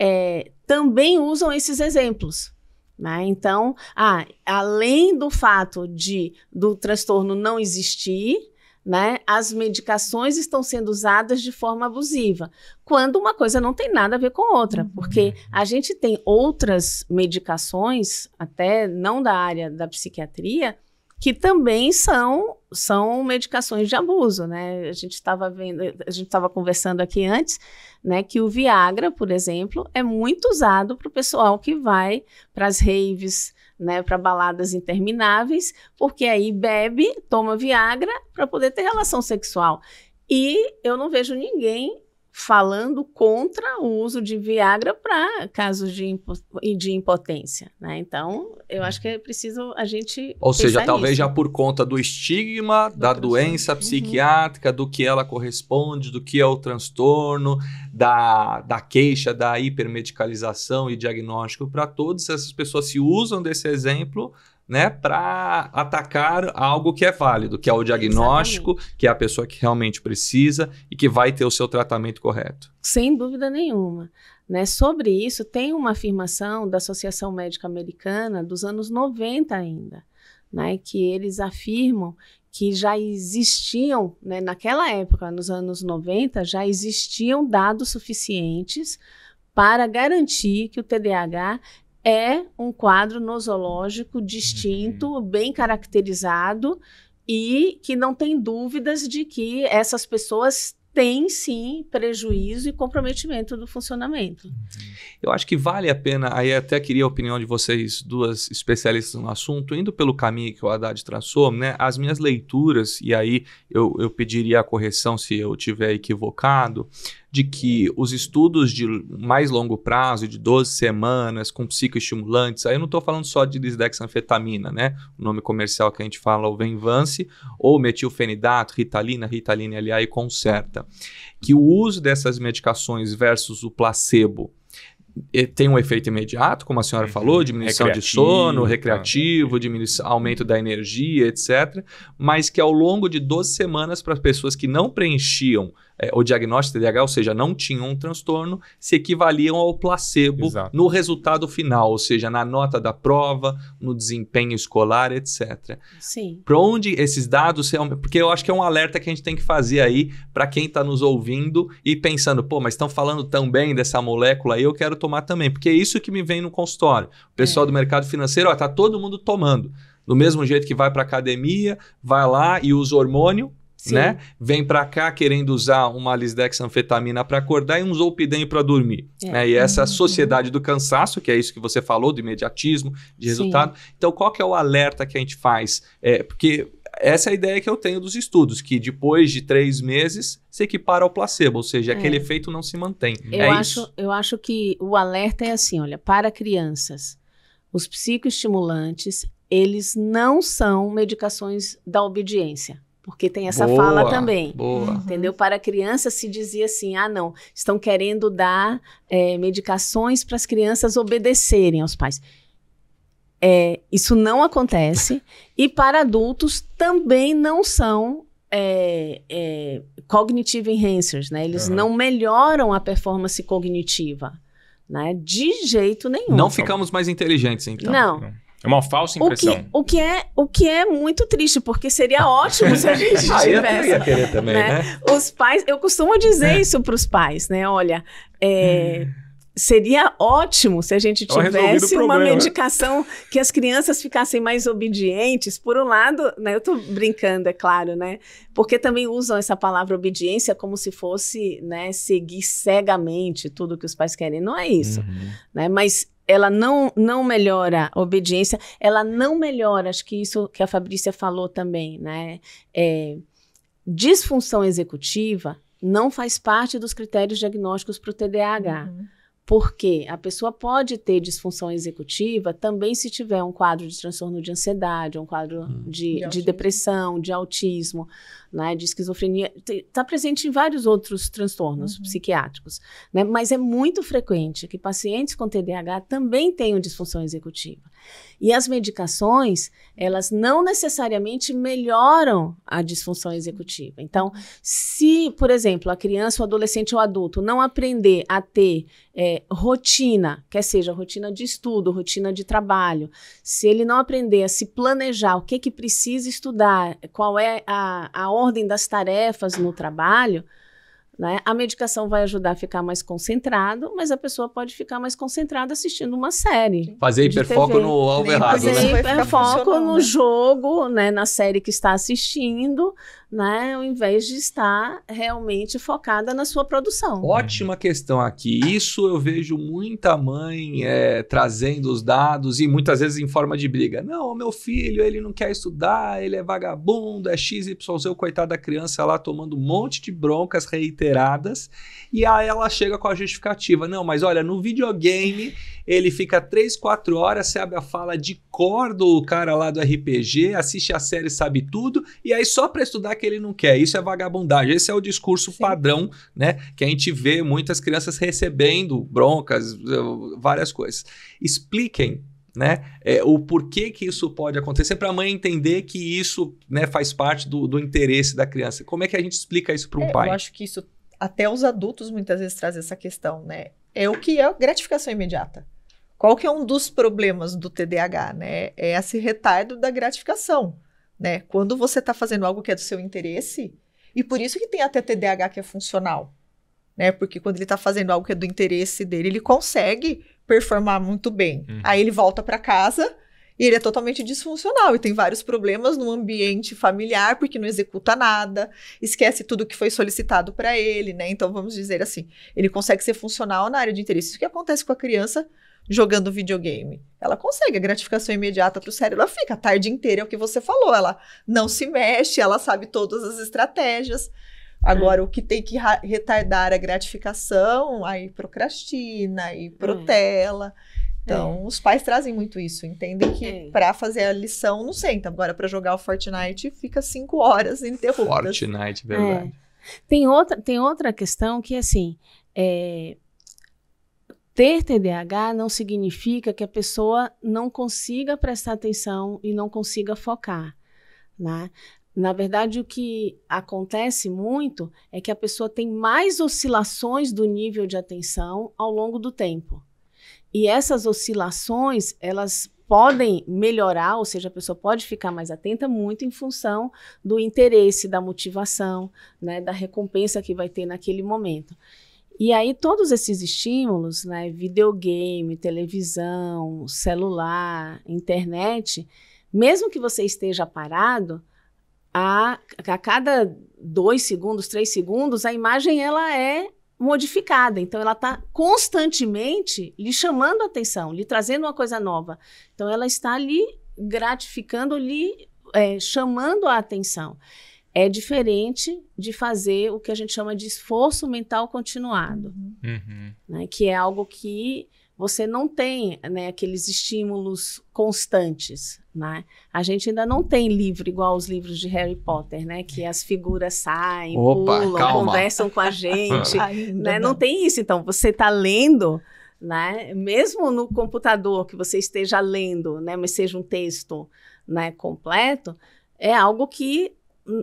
é, também usam esses exemplos. Né? Então, ah, além do fato de do transtorno não existir, né, as medicações estão sendo usadas de forma abusiva, quando uma coisa não tem nada a ver com outra, uhum. porque a gente tem outras medicações, até não da área da psiquiatria, que também são são medicações de abuso, né? A gente estava vendo, a gente estava conversando aqui antes, né, que o Viagra, por exemplo, é muito usado para o pessoal que vai para as raves, né, para baladas intermináveis, porque aí bebe, toma Viagra para poder ter relação sexual. E eu não vejo ninguém falando contra o uso de Viagra para casos de, impo de impotência, né? Então, eu acho que é preciso a gente. Ou seja, talvez já por conta do estigma, do da doença uhum. psiquiátrica, uhum. do que ela corresponde, do que é o transtorno, da, da queixa, da hipermedicalização e diagnóstico para todos, essas pessoas se usam desse exemplo né, para atacar algo que é válido, que é o diagnóstico, Exatamente. que é a pessoa que realmente precisa e que vai ter o seu tratamento correto. Sem dúvida nenhuma. Né? Sobre isso, tem uma afirmação da Associação Médica Americana dos anos 90 ainda, né, que eles afirmam que já existiam, né, naquela época, nos anos 90, já existiam dados suficientes para garantir que o TDAH é um quadro nosológico distinto, uhum. bem caracterizado e que não tem dúvidas de que essas pessoas têm sim prejuízo e comprometimento do funcionamento. Uhum. Eu acho que vale a pena, aí até queria a opinião de vocês duas especialistas no assunto, indo pelo caminho que o Haddad traçou, né? As minhas leituras, e aí eu, eu pediria a correção se eu tiver equivocado, de que os estudos de mais longo prazo, de 12 semanas, com psicoestimulantes, aí eu não estou falando só de lisdexanfetamina, né? O nome comercial que a gente fala, o Venvance, ou metilfenidato, Ritalina, Ritalina LA e Concerta. Que o uso dessas medicações versus o placebo eh, tem um efeito imediato, como a senhora uhum. falou, diminuição recreativo, de sono, né? recreativo, uhum. diminuição, aumento da energia, etc. Mas que ao longo de 12 semanas, para as pessoas que não preenchiam é, o diagnóstico de TDAH, ou seja, não tinham um transtorno, se equivaliam ao placebo Exato. no resultado final, ou seja, na nota da prova, no desempenho escolar, etc. Sim. Para onde esses dados realmente. Porque eu acho que é um alerta que a gente tem que fazer aí para quem está nos ouvindo e pensando, pô, mas estão falando tão bem dessa molécula aí, eu quero tomar também. Porque é isso que me vem no consultório. O pessoal é. do mercado financeiro, ó, tá todo mundo tomando. Do mesmo jeito que vai para academia, vai lá e usa hormônio, Sim. né? Vem para cá querendo usar uma lisdexanfetamina para acordar e um zolpidem para dormir, é. né? E essa é uhum. sociedade do cansaço, que é isso que você falou, do imediatismo, de resultado. Sim. Então, qual que é o alerta que a gente faz? É, porque essa é a ideia que eu tenho dos estudos, que depois de três meses se equipara ao placebo, ou seja, aquele é. efeito não se mantém. Eu, é acho, isso. eu acho que o alerta é assim, olha, para crianças, os psicoestimulantes, eles não são medicações da obediência porque tem essa boa, fala também. Boa. Uhum. Entendeu? Para a criança se dizia assim: ah, não, estão querendo dar é, medicações para as crianças obedecerem aos pais. É, isso não acontece, e para adultos também não são é, é, cognitive enhancers, né? Eles uhum. não melhoram a performance cognitiva, né? De jeito nenhum. Não ficamos mais inteligentes, então. Não. É uma falsa impressão. O que, o que, é, o que é muito triste, porque seria ah. ótimo se a <laughs> gente tivesse. Aí eu ia querer também, né? né? Os pais, eu costumo dizer é. isso para os pais, né? Olha, é, seria ótimo se a gente tivesse uma medicação que as crianças ficassem mais obedientes. Por um lado, né? Eu estou brincando, é claro, né? Porque também usam essa palavra obediência como se fosse, né? Seguir cegamente tudo que os pais querem. Não é isso, uhum. né? Mas ela não, não melhora a obediência, ela não melhora, acho que isso que a Fabrícia falou também, né? É, disfunção executiva não faz parte dos critérios diagnósticos para o TDAH. Uhum. Porque a pessoa pode ter disfunção executiva também se tiver um quadro de transtorno de ansiedade, um quadro hum. de, de, de depressão, de autismo né, de esquizofrenia, está presente em vários outros transtornos uhum. psiquiátricos, né, mas é muito frequente que pacientes com TDAH também tenham disfunção executiva. E as medicações, elas não necessariamente melhoram a disfunção executiva. Então, se, por exemplo, a criança, o adolescente ou adulto não aprender a ter é, rotina, quer seja rotina de estudo, rotina de trabalho, se ele não aprender a se planejar, o que que precisa estudar, qual é a, a ordem das tarefas no trabalho, né? A medicação vai ajudar a ficar mais concentrado, mas a pessoa pode ficar mais concentrada assistindo uma série. Fazer hiperfoco TV. no alvo errado. Fazer né? hiperfoco no né? jogo, né? na série que está assistindo, né? ao invés de estar realmente focada na sua produção. Ótima questão aqui. Isso eu vejo muita mãe é, trazendo os dados e muitas vezes em forma de briga. Não, meu filho, ele não quer estudar, ele é vagabundo, é XYZ, o coitado da criança lá tomando um monte de broncas reiteradas alteradas, e aí ela chega com a justificativa. Não, mas olha, no videogame ele fica 3, 4 horas, sabe a fala de cor do cara lá do RPG, assiste a série, sabe tudo, e aí só para estudar que ele não quer. Isso é vagabundagem. Esse é o discurso Sim. padrão, né? Que a gente vê muitas crianças recebendo broncas, eh, várias coisas. Expliquem né? É, o porquê que isso pode acontecer para a mãe entender que isso né, faz parte do, do, interesse da criança. Como é que a gente explica isso para um é, pai? Eu acho que isso até os adultos muitas vezes trazem essa questão, né? É o que é gratificação imediata. Qual que é um dos problemas do TDAH, né? É esse retardo da gratificação, né? Quando você está fazendo algo que é do seu interesse, e por isso que tem até TDAH que é funcional, né? Porque quando ele está fazendo algo que é do interesse dele, ele consegue performar muito bem. Uhum. Aí ele volta para casa, e ele é totalmente disfuncional e tem vários problemas no ambiente familiar, porque não executa nada, esquece tudo que foi solicitado para ele, né? Então, vamos dizer assim, ele consegue ser funcional na área de interesse. Isso que acontece com a criança jogando videogame. Ela consegue a gratificação imediata para o cérebro, ela fica a tarde inteira, é o que você falou, ela não se mexe, ela sabe todas as estratégias. Agora, hum. o que tem que retardar a gratificação, aí procrastina, aí é. protela. Hum. É. Então, é. os pais trazem muito isso, entendem que é. para fazer a lição não senta. Agora, para jogar o Fortnite, fica cinco horas <laughs> interrompidas. Fortnite, verdade. É. Tem, outra, tem outra questão que, assim, é, ter TDAH não significa que a pessoa não consiga prestar atenção e não consiga focar. Né? Na verdade, o que acontece muito é que a pessoa tem mais oscilações do nível de atenção ao longo do tempo. E essas oscilações, elas podem melhorar, ou seja, a pessoa pode ficar mais atenta muito em função do interesse, da motivação, né, da recompensa que vai ter naquele momento. E aí todos esses estímulos, né, videogame, televisão, celular, internet, mesmo que você esteja parado, a, a cada dois segundos, três segundos, a imagem ela é modificada. Então, ela está constantemente lhe chamando a atenção, lhe trazendo uma coisa nova. Então, ela está lhe gratificando, lhe é, chamando a atenção. É diferente de fazer o que a gente chama de esforço mental continuado, uhum. uhum. Né, que é algo que você não tem né, aqueles estímulos constantes, né? A gente ainda não tem livro igual os livros de Harry Potter, né? Que as figuras saem, Opa, pulam, calma. conversam com a gente, <laughs> né? Não. não tem isso. Então, você está lendo... Né? Mesmo no computador que você esteja lendo, né? Mas seja um texto, né? Completo, é algo que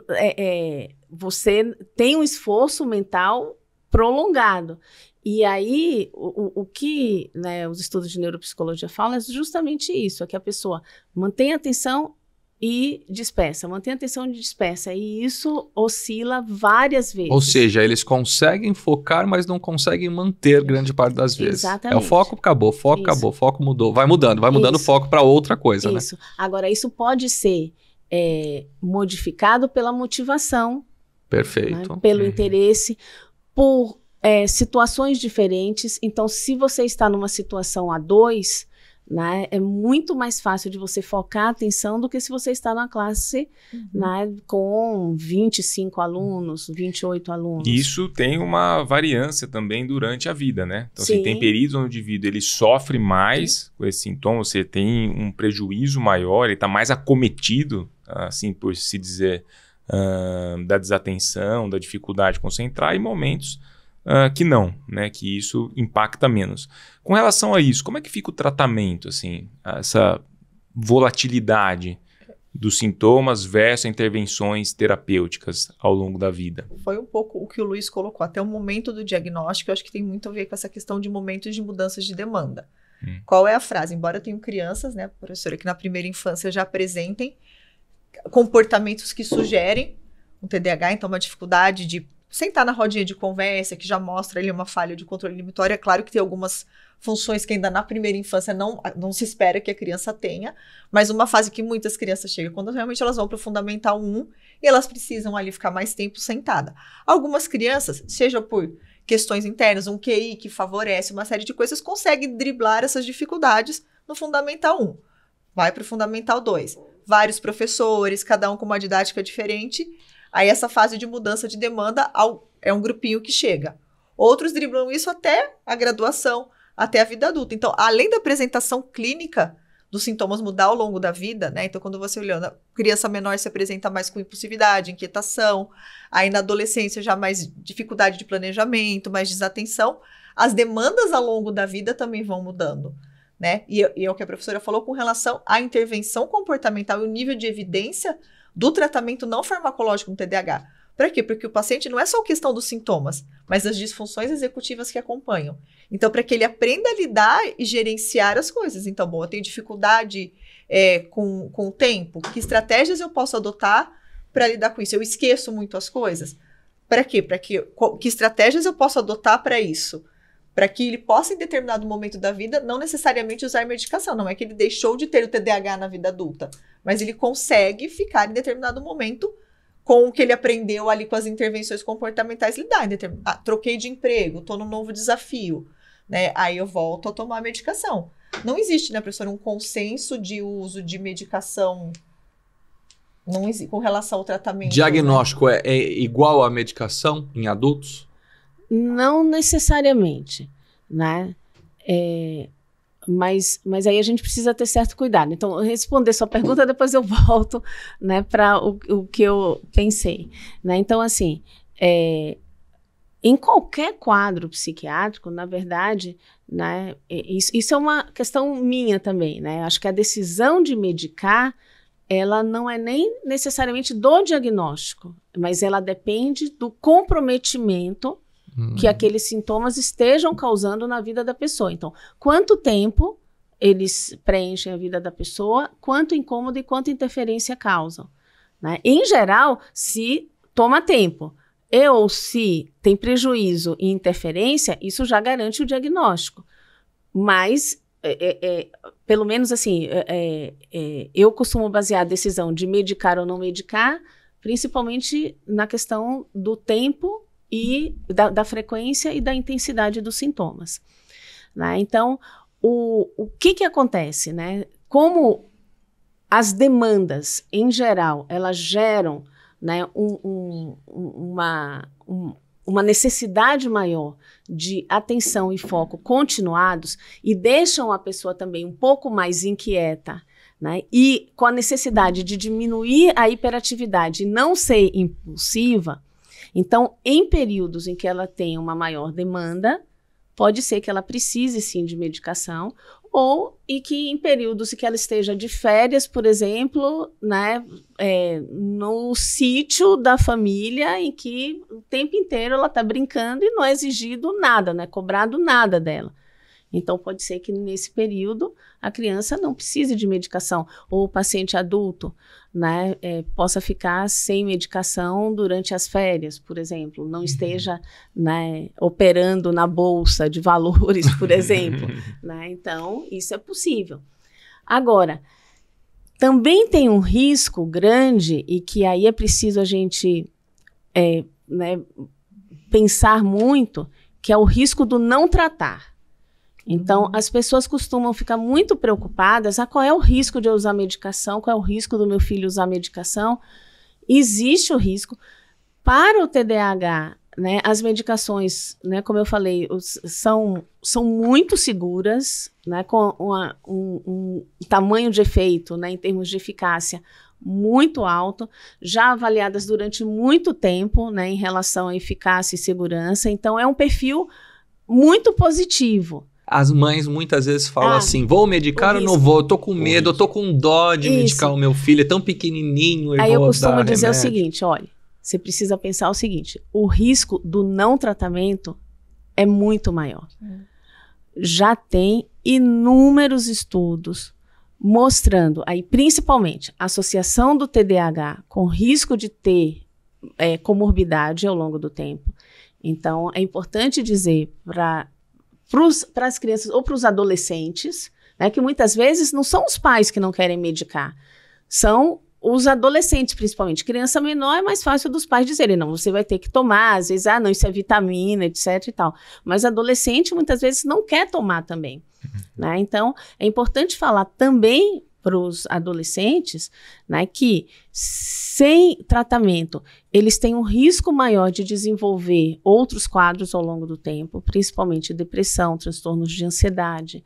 é, é, você tem um esforço mental prolongado. E aí, o, o que né, os estudos de neuropsicologia falam é justamente isso: é que a pessoa mantém a atenção e dispersa, mantém a atenção e dispersa. E isso oscila várias vezes. Ou seja, eles conseguem focar, mas não conseguem manter grande parte das vezes. Exatamente. É o foco, acabou, foco, isso. acabou, foco mudou. Vai mudando, vai mudando o foco para outra coisa. Né? Isso. Né? Agora, isso pode ser é, modificado pela motivação. Né, Perfeito. Né? Pelo uhum. interesse, por é, situações diferentes. Então, se você está numa situação a dois, né, é muito mais fácil de você focar a atenção do que se você está na classe uhum. né, com 25 alunos, 28 alunos. Isso tem uma variância também durante a vida, né? Então, se assim, tem períodos onde o indivíduo ele sofre mais Sim. com esse sintoma, você tem um prejuízo maior, ele está mais acometido, assim por se dizer, uh, da desatenção, da dificuldade de concentrar, e momentos uh, que não, né? Que isso impacta menos. Com relação a isso, como é que fica o tratamento, assim, essa volatilidade dos sintomas versus intervenções terapêuticas ao longo da vida? Foi um pouco o que o Luiz colocou. Até o momento do diagnóstico, eu acho que tem muito a ver com essa questão de momentos de mudanças de demanda. Hum. Qual é a frase? Embora eu tenha crianças, né, professora, que na primeira infância já apresentem comportamentos que sugerem um TDAH, então uma dificuldade de sentar na rodinha de conversa, que já mostra ali uma falha de controle limitório É claro que tem algumas funções que ainda na primeira infância não, não se espera que a criança tenha, mas uma fase que muitas crianças chegam, é quando realmente elas vão para o Fundamental 1 e elas precisam ali ficar mais tempo sentada. Algumas crianças, seja por questões internas, um QI que favorece uma série de coisas, conseguem driblar essas dificuldades no Fundamental 1. Vai para o Fundamental 2. Vários professores, cada um com uma didática diferente, Aí essa fase de mudança de demanda ao, é um grupinho que chega. Outros driblam isso até a graduação, até a vida adulta. Então, além da apresentação clínica dos sintomas mudar ao longo da vida, né? Então, quando você olhando, a criança menor se apresenta mais com impulsividade, inquietação, aí na adolescência já mais dificuldade de planejamento, mais desatenção, as demandas ao longo da vida também vão mudando. Né? E, e é o que a professora falou com relação à intervenção comportamental e o nível de evidência do tratamento não farmacológico no TDAH. Para quê? Porque o paciente não é só questão dos sintomas, mas das disfunções executivas que acompanham. Então, para que ele aprenda a lidar e gerenciar as coisas. Então, bom, eu tenho dificuldade é, com, com o tempo, que estratégias eu posso adotar para lidar com isso? Eu esqueço muito as coisas. Para quê? Para que, que estratégias eu posso adotar para isso? para que ele possa, em determinado momento da vida, não necessariamente usar medicação. Não é que ele deixou de ter o TDAH na vida adulta, mas ele consegue ficar em determinado momento com o que ele aprendeu ali com as intervenções comportamentais lidar. Determin... Ah, troquei de emprego, estou num novo desafio, né? Aí eu volto a tomar a medicação. Não existe, né, professora, um consenso de uso de medicação não existe, com relação ao tratamento. Né? Diagnóstico né? é, é igual à medicação em adultos? Não necessariamente, né? É, mas, mas aí a gente precisa ter certo cuidado. Então, responder sua pergunta, depois eu <laughs> volto né, para o, o que eu pensei. Né? Então, assim, é, em qualquer quadro psiquiátrico, na verdade, né, é, isso, isso, é uma questão minha também. Né? Acho que a decisão de medicar ela não é nem necessariamente do diagnóstico, mas ela depende do comprometimento Hum. que aqueles sintomas estejam causando na vida da pessoa. Então, quanto tempo eles preenchem a vida da pessoa, quanto incômodo e quanta interferência causam. Né? Em geral, se toma tempo e ou se tem prejuízo e interferência, isso já garante o diagnóstico. Mas é, é, é pelo menos assim, é, é, é, eu costumo basear a decisão de medicar ou não medicar, principalmente na questão do tempo e da, da frequência e da intensidade dos sintomas. Né? Então, o, o que, que acontece? Né? Como as demandas, em geral, elas geram né, um, um, uma, um, uma necessidade maior de atenção e foco continuados e deixam a pessoa também um pouco mais inquieta, né? E com a necessidade de diminuir a hiperatividade e não ser impulsiva, então, em períodos em que ela tem uma maior demanda, pode ser que ela precise sim de medicação, ou e que em períodos em que ela esteja de férias, por exemplo, né, é, no sítio da família, em que o tempo inteiro ela está brincando e não é exigido nada, não é cobrado nada dela. Então, pode ser que nesse período a criança não precise de medicação, ou o paciente adulto né, é, possa ficar sem medicação durante as férias, por exemplo, não uhum. esteja né, operando na bolsa de valores, por exemplo. <laughs> né? Então, isso é possível. Agora, também tem um risco grande e que aí é preciso a gente é, né, pensar muito, que é o risco do não tratar. Então, uhum. as pessoas costumam ficar muito preocupadas ah, qual é o risco de eu usar medicação, qual é o risco do meu filho usar medicação. Existe o risco. Para o TDAH, né, as medicações, né, como eu falei, os, são, são muito seguras, né, com uma, um, um, tamanho de efeito né, em termos de eficácia muito alto, já avaliadas durante muito tempo né, em relação à eficácia e segurança. Então, é um perfil muito positivo as mães muitas vezes falam ah, assim: vou medicar ou não vou? Eu tô com medo, eu tô com dó de isso. medicar o meu filho, é tão pequenininho. Eu Aí eu costumo dizer remédio. o seguinte: olha, você precisa pensar o seguinte: o risco do não tratamento é muito maior. É. Já tem inúmeros estudos mostrando aí principalmente a associação do TDAH com risco de ter é, comorbidade ao longo do tempo. Então é importante dizer para para as crianças ou para os adolescentes, né, que muitas vezes não são os pais que não querem medicar, são os adolescentes, principalmente. Criança menor é mais fácil dos pais dizerem, não, você vai ter que tomar, às vezes, ah, não, isso é vitamina, etc e tal. Mas adolescente, muitas vezes, não quer tomar também. Uhum. Né? Então, é importante falar também para os adolescentes, né, que sem tratamento eles têm um risco maior de desenvolver outros quadros ao longo do tempo, principalmente depressão, transtornos de ansiedade,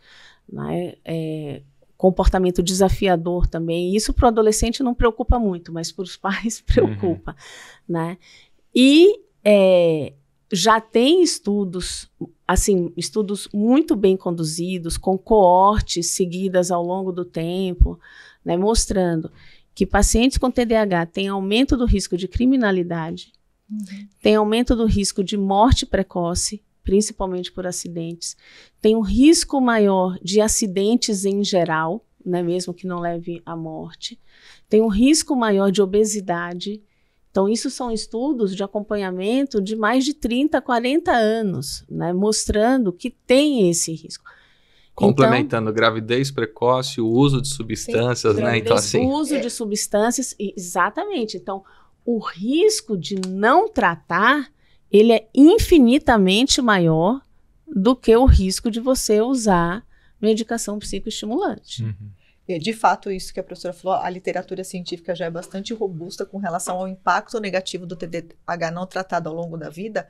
né, é, comportamento desafiador também. Isso para o adolescente não preocupa muito, mas para os <laughs> pais uhum. preocupa, uhum. né? E é, já tem estudos assim, estudos muito bem conduzidos, com coortes seguidas ao longo do tempo, né, mostrando que pacientes com TDAH têm aumento do risco de criminalidade, uhum. têm aumento do risco de morte precoce, principalmente por acidentes, têm um risco maior de acidentes em geral, né, mesmo que não leve à morte, tem um risco maior de obesidade, então, isso são estudos de acompanhamento de mais de 30, 40 anos, né, mostrando que tem esse risco. Complementando então, gravidez precoce, o uso de substâncias, sim, né? Então, assim. O uso de substâncias, exatamente. Então, o risco de não tratar ele é infinitamente maior do que o risco de você usar medicação psicoestimulante. Uhum. É, de fato, isso que a professora falou, a literatura científica já é bastante robusta com relação ao impacto negativo do TDAH não tratado ao longo da vida.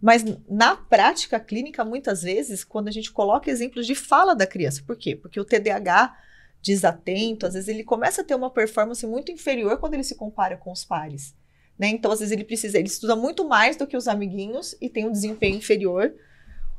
Mas na prática clínica, muitas vezes, quando a gente coloca exemplos de fala da criança, por quê? Porque o TDAH desatento, às vezes ele começa a ter uma performance muito inferior quando ele se compara com os pares. Né? Então, às vezes ele precisa, ele estuda muito mais do que os amiguinhos e tem um desempenho inferior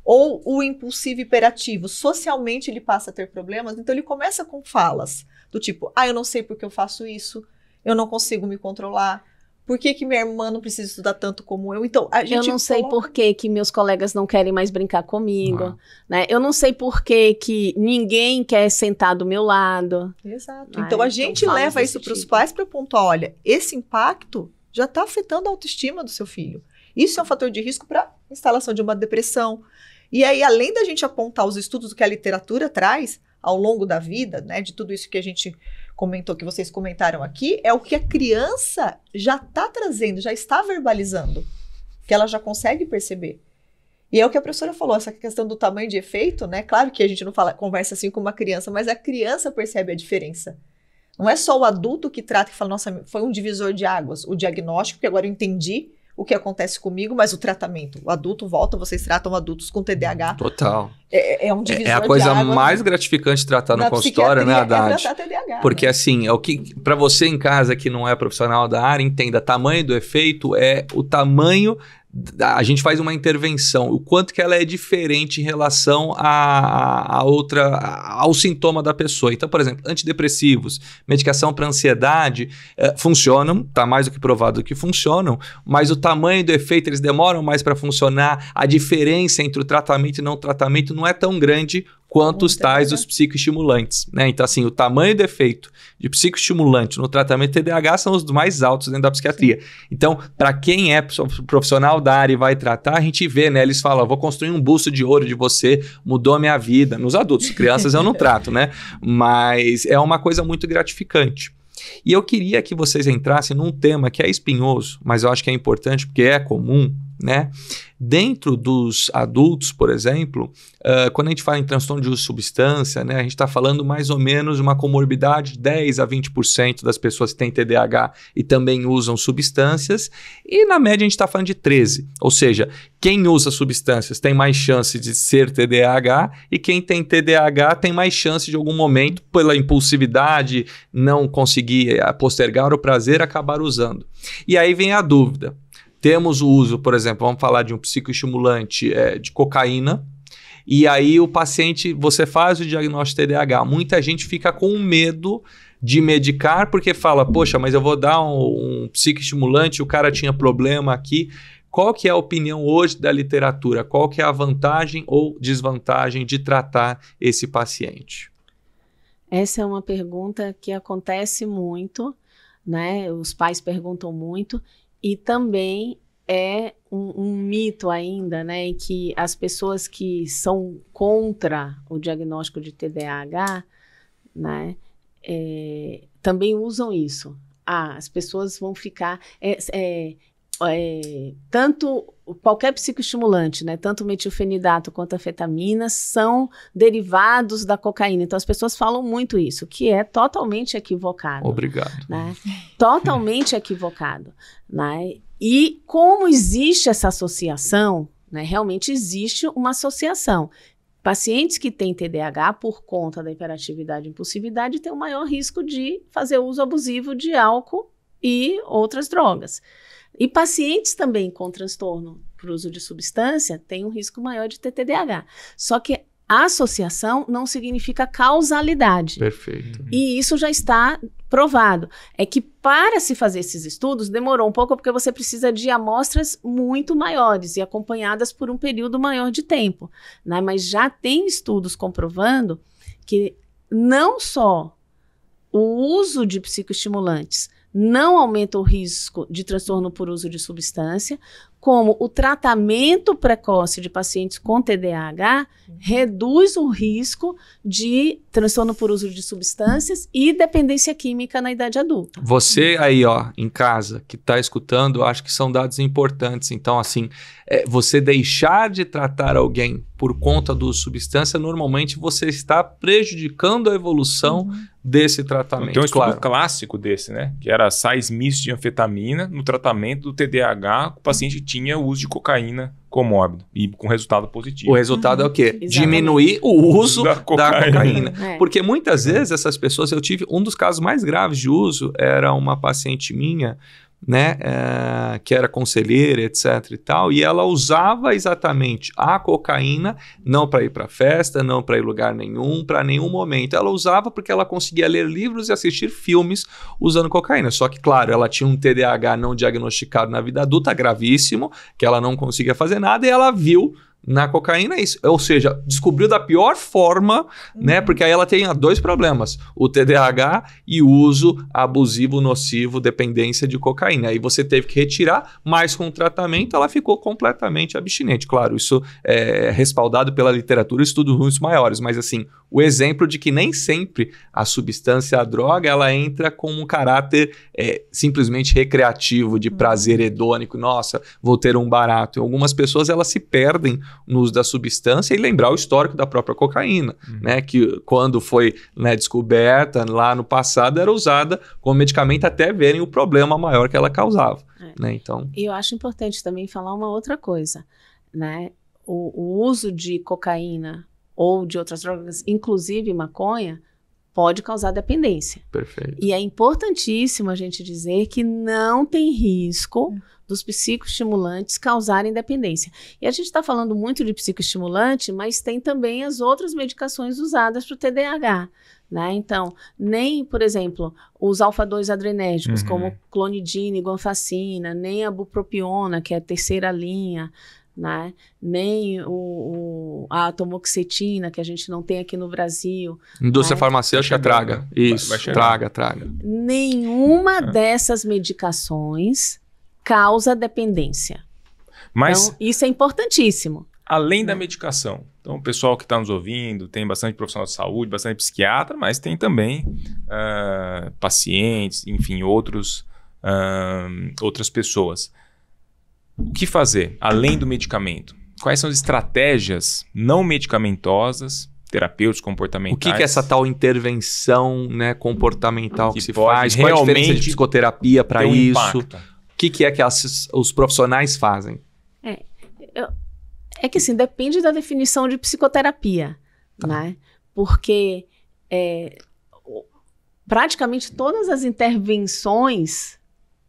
ou o impulsivo hiperativo, socialmente ele passa a ter problemas, então ele começa com falas do tipo: ah, eu não sei porque eu faço isso, eu não consigo me controlar. Por que, que minha irmã não precisa estudar tanto como eu? Então, a gente Eu não sei coloca... por que, que meus colegas não querem mais brincar comigo, ah. né? Eu não sei por que, que ninguém quer sentar do meu lado. Exato. Né? então, a então gente então, leva isso para os tipo. pais para pontuar, olha, esse impacto já está afetando a autoestima do seu filho. Isso é um fator de risco para instalação de uma depressão. E aí, além da gente apontar os estudos que a literatura traz ao longo da vida, né, de tudo isso que a gente comentou, que vocês comentaram aqui, é o que a criança já está trazendo, já está verbalizando, que ela já consegue perceber. E é o que a professora falou, essa questão do tamanho de efeito, né? Claro que a gente não fala, conversa assim com uma criança, mas a criança percebe a diferença. Não é só o adulto que trata e fala, nossa, foi um divisor de águas, o diagnóstico, que agora eu entendi o que acontece comigo, mas o tratamento. O adulto volta, vocês tratam adultos com TDAH. Total. É, é, é um divisor É, é a coisa água, mais gratificante tratar no consultório, né, Haddad? É TDAH, né? Porque né? assim, é o que para você em casa que não é profissional da área, entenda, tamanho do efeito é o tamanho a gente faz uma intervenção, o quanto que ela é diferente em relação a, a outra, a, ao sintoma da pessoa. Então, por exemplo, antidepressivos, medicação para ansiedade, é, funcionam, tá mais do que provado que funcionam, mas o tamanho do efeito, eles demoram mais para funcionar, a diferença entre o tratamento e não tratamento não é tão grande quanto os tais os psicoestimulantes. Né? Então, assim, o tamanho e defeito de psicoestimulante no tratamento de TDAH são os mais altos dentro da psiquiatria. Sim. Então, para quem é profissional da área e vai tratar, a gente vê, né? Eles falam, vou construir um busto de ouro de você, mudou a minha vida. Nos adultos, crianças eu não <laughs> trato, né? Mas é uma coisa muito gratificante. E eu queria que vocês entrassem num tema que é espinhoso, mas eu acho que é importante porque é comum, né? Dentro dos adultos, por exemplo, uh, quando a gente fala em transtorno de uso de substância, né, a gente está falando mais ou menos uma comorbidade de 10 a 20% das pessoas que têm TDAH e também usam substâncias, e na média a gente está falando de 13. Ou seja, quem usa substâncias tem mais chance de ser TDAH e quem tem TDAH tem mais chance de algum momento, pela impulsividade, não conseguir eh, postergar o prazer, acabar usando. E aí vem a dúvida temos o uso, por exemplo, vamos falar de um psicoestimulante é, de cocaína. E aí o paciente, você faz o diagnóstico TDAH. Muita gente fica com medo de medicar porque fala, poxa, mas eu vou dar um, um psicoestimulante, o cara tinha problema aqui. Qual que é a opinião hoje da literatura? Qual que é a vantagem ou desvantagem de tratar esse paciente? Essa é uma pergunta que acontece muito, né? Os pais perguntam muito e também é um, um, mito ainda, né, que as pessoas que são contra o diagnóstico de TDAH, né, é, também usam isso. Ah, as pessoas vão ficar. É, é, é, tanto qualquer psicoestimulante, né, tanto metilfenidato quanto a fetamina são derivados da cocaína. Então as pessoas falam muito isso, que é totalmente equivocado. Obrigado. Né? Totalmente <laughs> equivocado, né? E como existe essa associação, né? Realmente existe uma associação. Pacientes que têm TDAH por conta da hiperatividade e impulsividade têm o um maior risco de fazer uso abusivo de álcool e outras drogas. E pacientes também com transtorno por uso de substância têm um risco maior de ter TDAH. Só que associação não significa causalidade. Perfeito. E isso já está provado. É que para se fazer esses estudos demorou um pouco porque você precisa de amostras muito maiores e acompanhadas por um período maior de tempo, né? Mas já tem estudos comprovando que não só o uso de psicoestimulantes, não aumenta o risco de transtorno por uso de substância, como o tratamento precoce de pacientes com TDAH uhum. reduz o risco de transtorno por uso de substâncias e dependência química na idade adulta. Você uhum. aí, ó, em casa, que está escutando, acho que são dados importantes. Então, assim, é, você deixar de tratar alguém por conta do substância, normalmente você está prejudicando a evolução uhum. desse tratamento. Tem um estudo claro. clássico desse, né? Que era sais mistos de anfetamina no tratamento do TDAH com paciente tinha o uso de cocaína comórbido e com resultado positivo. O resultado uhum. é o quê? Uhum. Exatamente. Diminuir o uso da cocaína. Da cocaína. É. Porque muitas uhum. vezes essas pessoas, eu tive um dos casos mais graves de uso, era uma paciente minha né, é, que era conselheira, etc e tal, e ela usava exatamente a cocaína não para ir para festa, não para ir lugar nenhum, para nenhum momento. Ela usava porque ela conseguia ler livros e assistir filmes usando cocaína. Só que, claro, ela tinha um TDAH não diagnosticado na vida adulta gravíssimo, que ela não conseguia fazer nada e ela viu na cocaína é isso. Ou seja, descobriu da pior forma, né? uhum. né? Porque aí ela tem dois problemas: o TDAH e o uso abusivo, nocivo, dependência de cocaína. Aí você teve que retirar, mas com o tratamento ela ficou completamente abstinente. Claro, isso é respaldado pela literatura e estudos muito maiores, mas assim, o exemplo de que nem sempre a substância, a droga, ela entra com um caráter é, simplesmente recreativo, de uhum. prazer hedônico. Nossa, vou ter um barato. E algumas pessoas elas se perdem no uso da substância e lembrar o histórico da própria cocaína, uhum. né? Que quando foi né, descoberta lá no passado era usada como medicamento até verem o problema maior que ela causava, é. né? Então. E eu acho importante também falar uma outra coisa, né? o, o uso de cocaína ou de outras drogas, inclusive maconha, pode causar dependência. Perfeito. E é importantíssimo a gente dizer que não tem risco hum. dos psicoestimulantes causarem dependência. E a gente está falando muito de psicoestimulante, mas tem também as outras medicações usadas para o TDAH. Né? Então, nem, por exemplo, os alfa-2 adrenérgicos, uhum. como clonidina e guanfacina, nem a bupropiona, que é a terceira linha, né? Nem o, o, a tomoxetina, que a gente não tem aqui no Brasil. Indústria né? farmacêutica traga. Isso, vai, vai traga, traga. Nenhuma é. dessas medicações causa dependência. Mas então, isso é importantíssimo. Além né? da medicação. Então, o pessoal que está nos ouvindo tem bastante profissional de saúde, bastante psiquiatra, mas tem também uh, pacientes, enfim, outros, uh, outras pessoas. O que fazer além do medicamento? Quais são as estratégias não medicamentosas, terapêuticas, comportamentais? O que, que é essa tal intervenção né, comportamental que, que se faz? Qual a diferença de psicoterapia para um isso? Impacto. O que, que é que as, os profissionais fazem? É, eu, é que assim, depende da definição de psicoterapia, tá. né? Porque é, praticamente todas as intervenções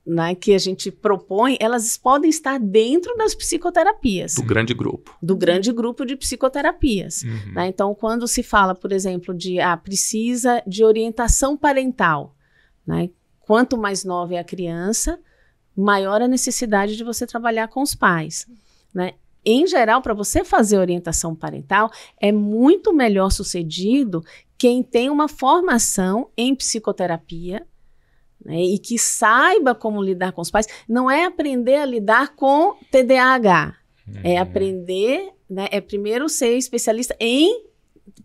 né, que a gente propõe, elas podem estar dentro das psicoterapias. Do grande grupo. Do grande grupo de psicoterapias. Uhum. Né? Então, quando se fala, por exemplo, de ah, precisa de orientação parental, né? quanto mais nova é a criança, maior a necessidade de você trabalhar com os pais. Né? Em geral, para você fazer orientação parental, é muito melhor sucedido quem tem uma formação em psicoterapia né? e que saiba como lidar com os pais, não é aprender a lidar com TDAH. É uhum. É aprender, né? é primeiro ser especialista em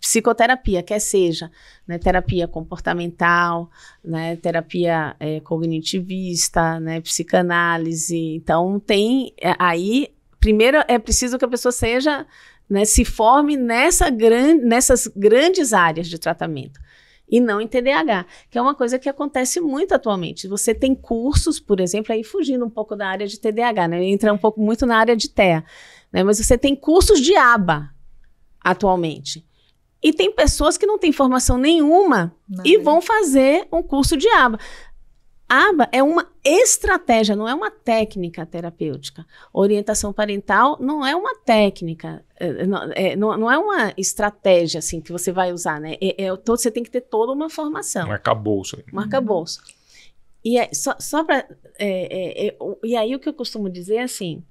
psicoterapia, quer seja né, terapia comportamental, né, terapia é, cognitivista, né, psicanálise. Então, tem é, aí, primeiro é preciso que a pessoa seja, né, se forme nessa gran, nessas grandes áreas de tratamento e não em TDAH, que é uma coisa que acontece muito atualmente. Você tem cursos, por exemplo, aí fugindo um pouco da área de TDAH, né? Entra um pouco muito na área de TEA, né? Mas você tem cursos de aba atualmente. E tem pessoas que não têm formação nenhuma não, e vão fazer um curso de aba aba é uma estratégia, não é uma técnica terapêutica. Orientação parental não é uma técnica, é, não, não, é uma estratégia assim que você vai usar, né? É, é, todo, você tem que ter toda uma formação. Marca bolsa. Marca bolsa. E aí, só, só para. e aí o que eu costumo dizer é assim: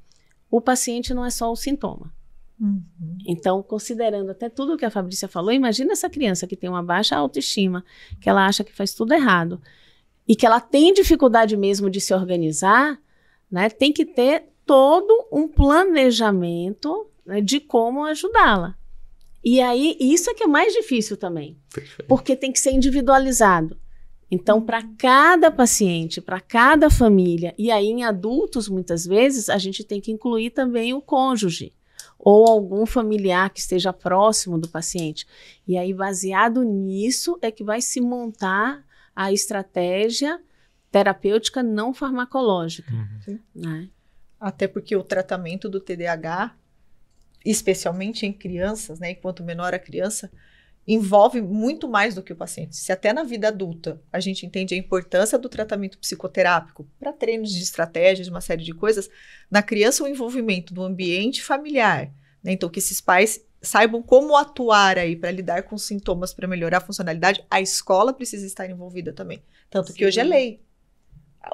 o paciente não é só o sintoma. Uhum. Então, considerando até tudo o que a Fabrícia falou, imagina essa criança que tem uma baixa autoestima, que ela acha que faz tudo errado e que ela tem dificuldade mesmo de se organizar, né, tem que ter todo um planejamento né, de como ajudá-la. E aí, isso é que é mais difícil também, Perfeito. porque tem que ser individualizado. Então, para cada paciente, para cada família, e aí em adultos, muitas vezes, a gente tem que incluir também o cônjuge ou algum familiar que esteja próximo do paciente. E aí, baseado nisso, é que vai se montar a estratégia terapêutica não farmacológica. Uhum. Né? Até porque o tratamento do TDAH, especialmente em crianças, né, enquanto menor a criança, envolve muito mais do que o paciente. Se até na vida adulta a gente entende a importância do tratamento psicoterápico para treinos de estratégias, uma série de coisas, na criança o envolvimento do ambiente familiar, né? então que esses pais saibam como atuar aí para lidar com sintomas para melhorar a funcionalidade, a escola precisa estar envolvida também. Tanto Sim. que hoje é lei.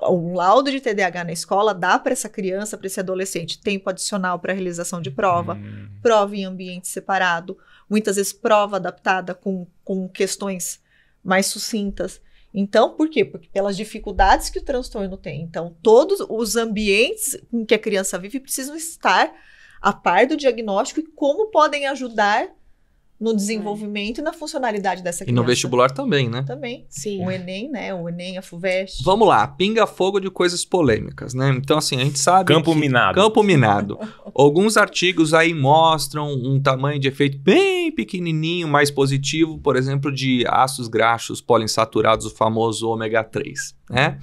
Um laudo de TDAH na escola dá para essa criança, para esse adolescente, tempo adicional para realização de prova, hum. prova em ambiente separado, muitas vezes prova adaptada com, com questões mais sucintas. Então, por quê? Porque pelas dificuldades que o transtorno tem. Então, todos os ambientes em que a criança vive precisam estar a par do diagnóstico e como podem ajudar no é. desenvolvimento é. e na funcionalidade dessa criança. E no vestibular também, né? Também. Sim. É. O Enem, né? O Enem, a FUVEST. Vamos lá, pinga fogo de coisas polêmicas, né? Então, assim, a gente sabe. Campo minado. Campo minado. Alguns artigos aí mostram um tamanho de efeito bem pequenininho, mais positivo, por exemplo, de ácidos graxos poliinsaturados, o famoso ômega 3, né?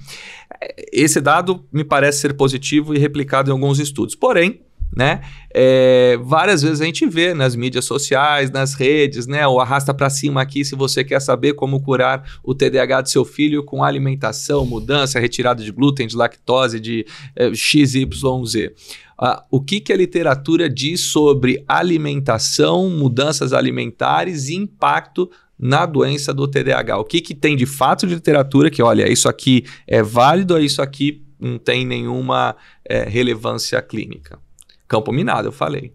Esse dado me parece ser positivo e replicado em alguns estudos. Porém, né? É, várias vezes a gente vê nas mídias sociais, nas redes, né? O arrasta para cima aqui se você quer saber como curar o TDAH do seu filho com alimentação, mudança, retirada de glúten, de lactose, de é, XYZ. Ah, o que, que a literatura diz sobre alimentação, mudanças alimentares e impacto na doença do TDAH. O que, que tem de fato de literatura que, olha, isso aqui é válido, isso aqui não tem nenhuma é, relevância clínica? Campo minado, eu falei.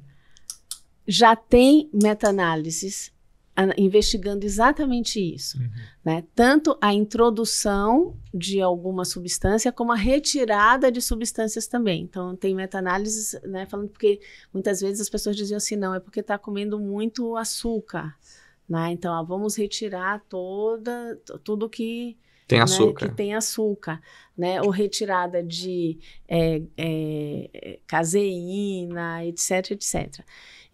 Já tem meta-análises ah, investigando exatamente isso, uhum. né? Tanto a introdução de alguma substância como a retirada de substâncias também. Então tem meta-análises, né? Falando porque muitas vezes as pessoas diziam assim, não é porque está comendo muito açúcar, né? Então ah, vamos retirar toda tudo que tem né, açúcar. Né, que tem açúcar, né? Ou retirada de é, é, caseína, etc, etc.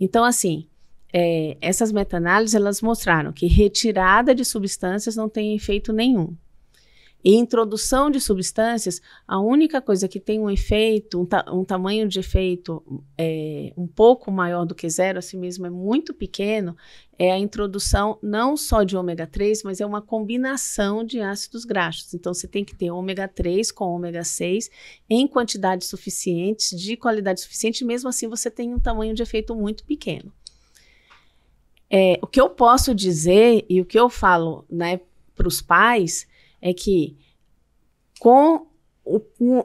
Então, assim, é, essas meta-análises, elas mostraram que retirada de substâncias não tem efeito nenhum. E introdução de substâncias, a única coisa que tem um efeito, um, ta um tamanho de efeito é, um pouco maior do que zero, assim mesmo é muito pequeno, é a introdução não só de ômega 3, mas é uma combinação de ácidos graxos. Então, você tem que ter ômega 3 com ômega 6 em quantidade suficiente, de qualidade suficiente, mesmo assim você tem um tamanho de efeito muito pequeno. É, o que eu posso dizer e o que eu falo né, para os pais é que com o,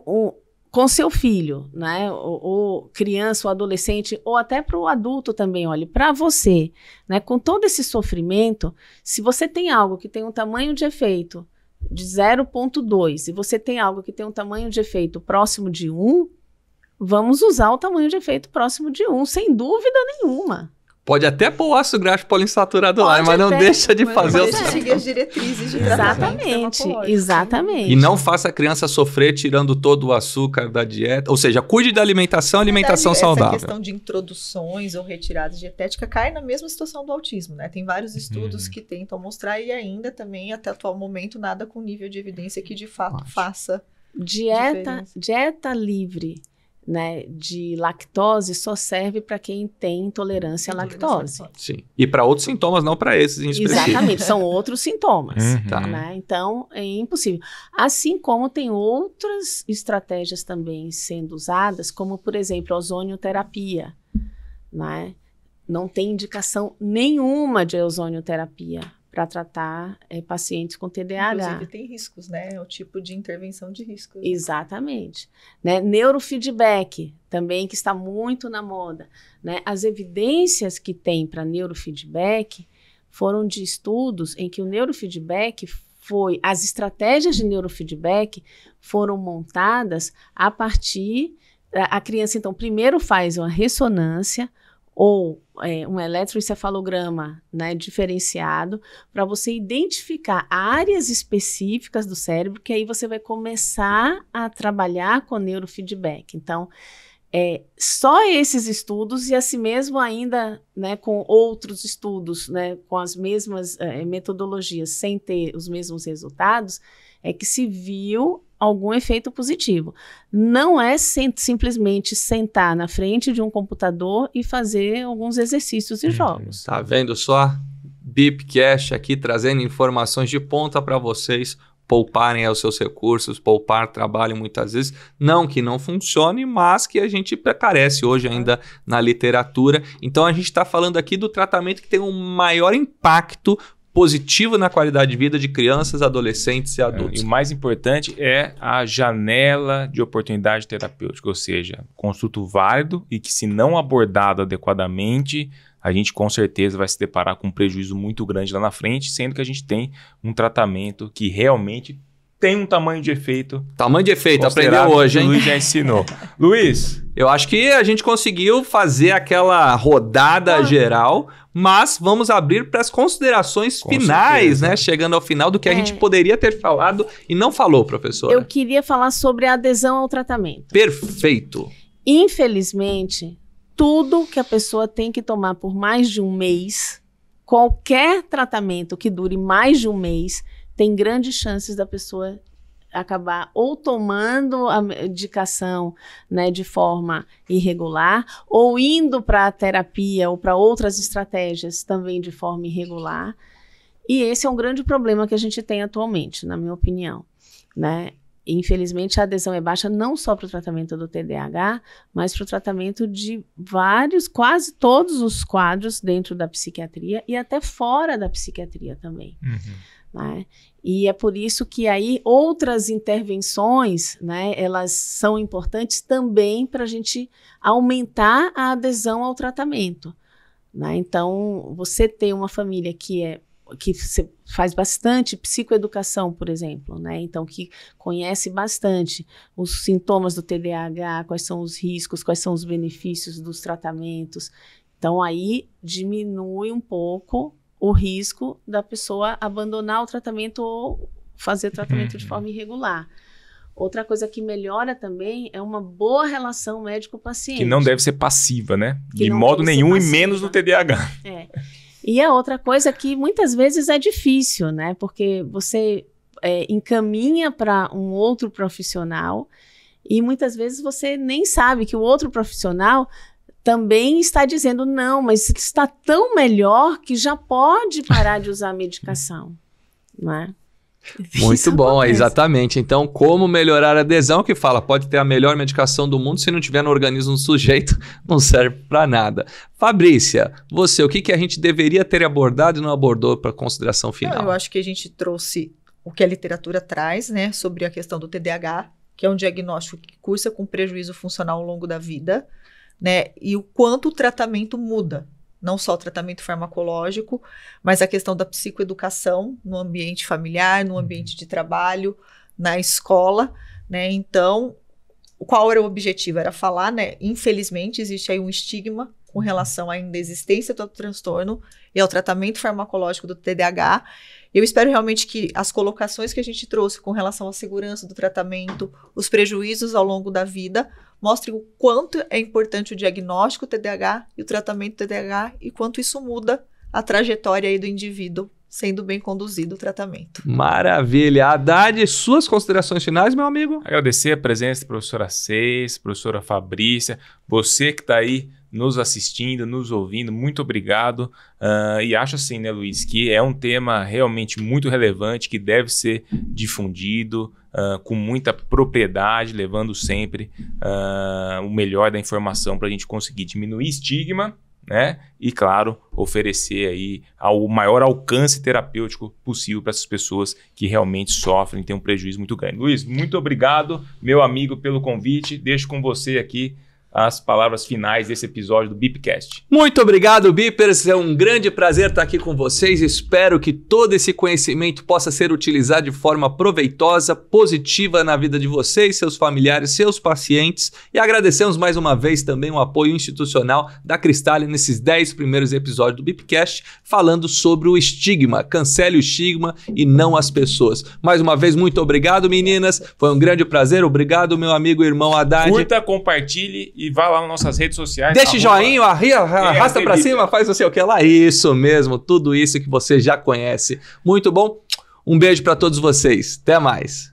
o com seu filho, né, ou, ou, criança, ou adolescente, ou até para o adulto também, olhe para você, né, com todo esse sofrimento, se você tem algo que tem um tamanho de efeito de 0.2 e você tem algo que tem um tamanho de efeito próximo de 1, vamos usar o tamanho de efeito próximo de 1, sem dúvida nenhuma. Pode até pôr o ácido graxo poliinsaturado lá, mas não deixa de fazer o seguir as diretrizes de é Exatamente, exatamente. E não faça a criança sofrer tirando todo o açúcar da dieta. Ou seja, cuide da alimentação, alimentação Essa saudável. Essa questão de introduções ou retiradas dietéticas cai na mesma situação do autismo, né? Tem vários uhum. estudos hum. que tentam mostrar e ainda também, até o atual momento, nada com nível de evidência que de fato Acho. faça dieta, diferença. dieta livre né, de lactose só serve para quem tem intolerância à lactose. Sim. E para outros sintomas, não para esses em específico. Exatamente, são <laughs> outros sintomas. Uhum. Tá. Né? Então, é impossível. Assim como tem outras estratégias também sendo usadas, como, por exemplo, a ozonioterapia. Né? Não tem indicação nenhuma de ozonioterapia para tratar é, pacientes com TDAH. Inclusive tem riscos, né? É o tipo de intervenção de risco. Né? Exatamente. Né? Neurofeedback também que está muito na moda. Né? As evidências que tem para neurofeedback foram de estudos em que o neurofeedback foi as estratégias de neurofeedback foram montadas a partir a criança então primeiro faz uma ressonância ou é, um eletroencefalograma né, diferenciado para você identificar áreas específicas do cérebro que aí você vai começar a trabalhar com neurofeedback. Então, é, só esses estudos e assim mesmo ainda né, com outros estudos, né, com as mesmas é, metodologias, sem ter os mesmos resultados, é que se viu algum efeito positivo. Não é sem, simplesmente sentar na frente de um computador e fazer alguns exercícios e hum, jogos. Tá vendo só? Cash aqui trazendo informações de ponta para vocês pouparem os seus recursos, poupar trabalho muitas vezes, não que não funcione, mas que a gente precarece hoje ainda na literatura. Então a gente está falando aqui do tratamento que tem um maior impacto positivo na qualidade de vida de crianças, adolescentes e é, adultos. É, e o mais importante é a janela de oportunidade terapêutica, ou seja, construto válido e que, se não abordado adequadamente, a gente com certeza vai se deparar com um prejuízo muito grande lá na frente, sendo que a gente tem um tratamento que realmente tem um tamanho de efeito. Tamanho de efeito, aprendeu hoje, hein? O Luiz já ensinou. <laughs> Luiz, eu acho que a gente conseguiu fazer aquela rodada ah, geral, mas vamos abrir para as considerações finais, certeza. né? Chegando ao final do que é. a gente poderia ter falado e não falou, professor. Eu queria falar sobre a adesão ao tratamento. Perfeito. Infelizmente, tudo que a pessoa tem que tomar por mais de um mês, qualquer tratamento que dure mais de um mês, tem grandes chances da pessoa acabar ou tomando a medicação né, de forma irregular, ou indo para a terapia ou para outras estratégias também de forma irregular. E esse é um grande problema que a gente tem atualmente, na minha opinião. Né? Infelizmente, a adesão é baixa não só para o tratamento do TDAH, mas para o tratamento de vários, quase todos os quadros dentro da psiquiatria e até fora da psiquiatria também. Uhum. Né? E é por isso que aí outras intervenções, né, elas são importantes também para a gente aumentar a adesão ao tratamento. Né? Então, você ter uma família que é que faz bastante psicoeducação, por exemplo, né? Então, que conhece bastante os sintomas do TDAH, quais são os riscos, quais são os benefícios dos tratamentos. Então, aí diminui um pouco o risco da pessoa abandonar o tratamento ou fazer tratamento de uhum. forma irregular. Outra coisa que melhora também é uma boa relação médico-paciente. Que não deve ser passiva, né? Que de modo nenhum e menos no TDAH. É. E a outra coisa que muitas vezes é difícil, né? Porque você é, encaminha para um outro profissional e muitas vezes você nem sabe que o outro profissional também está dizendo, não, mas está tão melhor que já pode parar de usar a medicação. <laughs> Não né? é? Muito Isso bom, acontece. exatamente. Então, como melhorar a adesão, que fala, pode ter a melhor medicação do mundo, se não tiver no organismo do sujeito, <laughs> não serve para nada. Fabrícia, você, o que, que a gente deveria ter abordado e não abordou para consideração final? Eu acho que a gente trouxe o que a literatura traz, né, sobre a questão do TDAH, que é um diagnóstico que cursa com prejuízo funcional ao longo da vida né? E o quanto o tratamento muda, não só o tratamento farmacológico, mas a questão da psicoeducação no ambiente familiar, no uhum. ambiente de trabalho, na escola, né? Então, qual era o objetivo? Era falar, né? Infelizmente, existe aí um estigma com uhum. relação à existência do transtorno e ao tratamento farmacológico do TDAH. Eu espero realmente que as colocações que a gente trouxe com relação à segurança do tratamento, os prejuízos ao longo da vida, mostre o quanto é importante o diagnóstico TDAH e o tratamento TDAH e quanto isso muda a trajetória aí do indivíduo sendo bem conduzido o tratamento. Maravilha. Haddad, suas considerações finais, meu amigo? Agradecer a presença da professora Seis, professora Fabrícia, você que está aí nos assistindo, nos ouvindo, muito obrigado. Uh, e acho assim, né, Luiz, que é um tema realmente muito relevante que deve ser difundido, uh, com muita propriedade, levando sempre uh, o melhor da informação para a gente conseguir diminuir estigma, né? E claro, oferecer aí o maior alcance terapêutico possível para essas pessoas que realmente sofrem, têm um prejuízo muito grande. Luiz, muito obrigado, meu amigo, pelo convite. Deixo com você aqui as palavras finais desse episódio do Bipcast. Muito obrigado, Bipers. É um grande prazer estar aqui com vocês. Espero que todo esse conhecimento possa ser utilizado de forma proveitosa, positiva na vida de vocês, seus familiares, seus pacientes. E agradecemos mais uma vez também o apoio institucional da Cristal nesses 10 primeiros episódios do Bipcast, falando sobre o estigma. Cancele o estigma e não as pessoas. Mais uma vez, muito obrigado, meninas. Foi um grande prazer. Obrigado, meu amigo e irmão Haddad. Curta, compartilhe e vá lá nas nossas redes sociais. Deixa joinha, arrasta para cima, faz não sei o que lá. Isso mesmo, tudo isso que você já conhece. Muito bom. Um beijo para todos vocês. Até mais.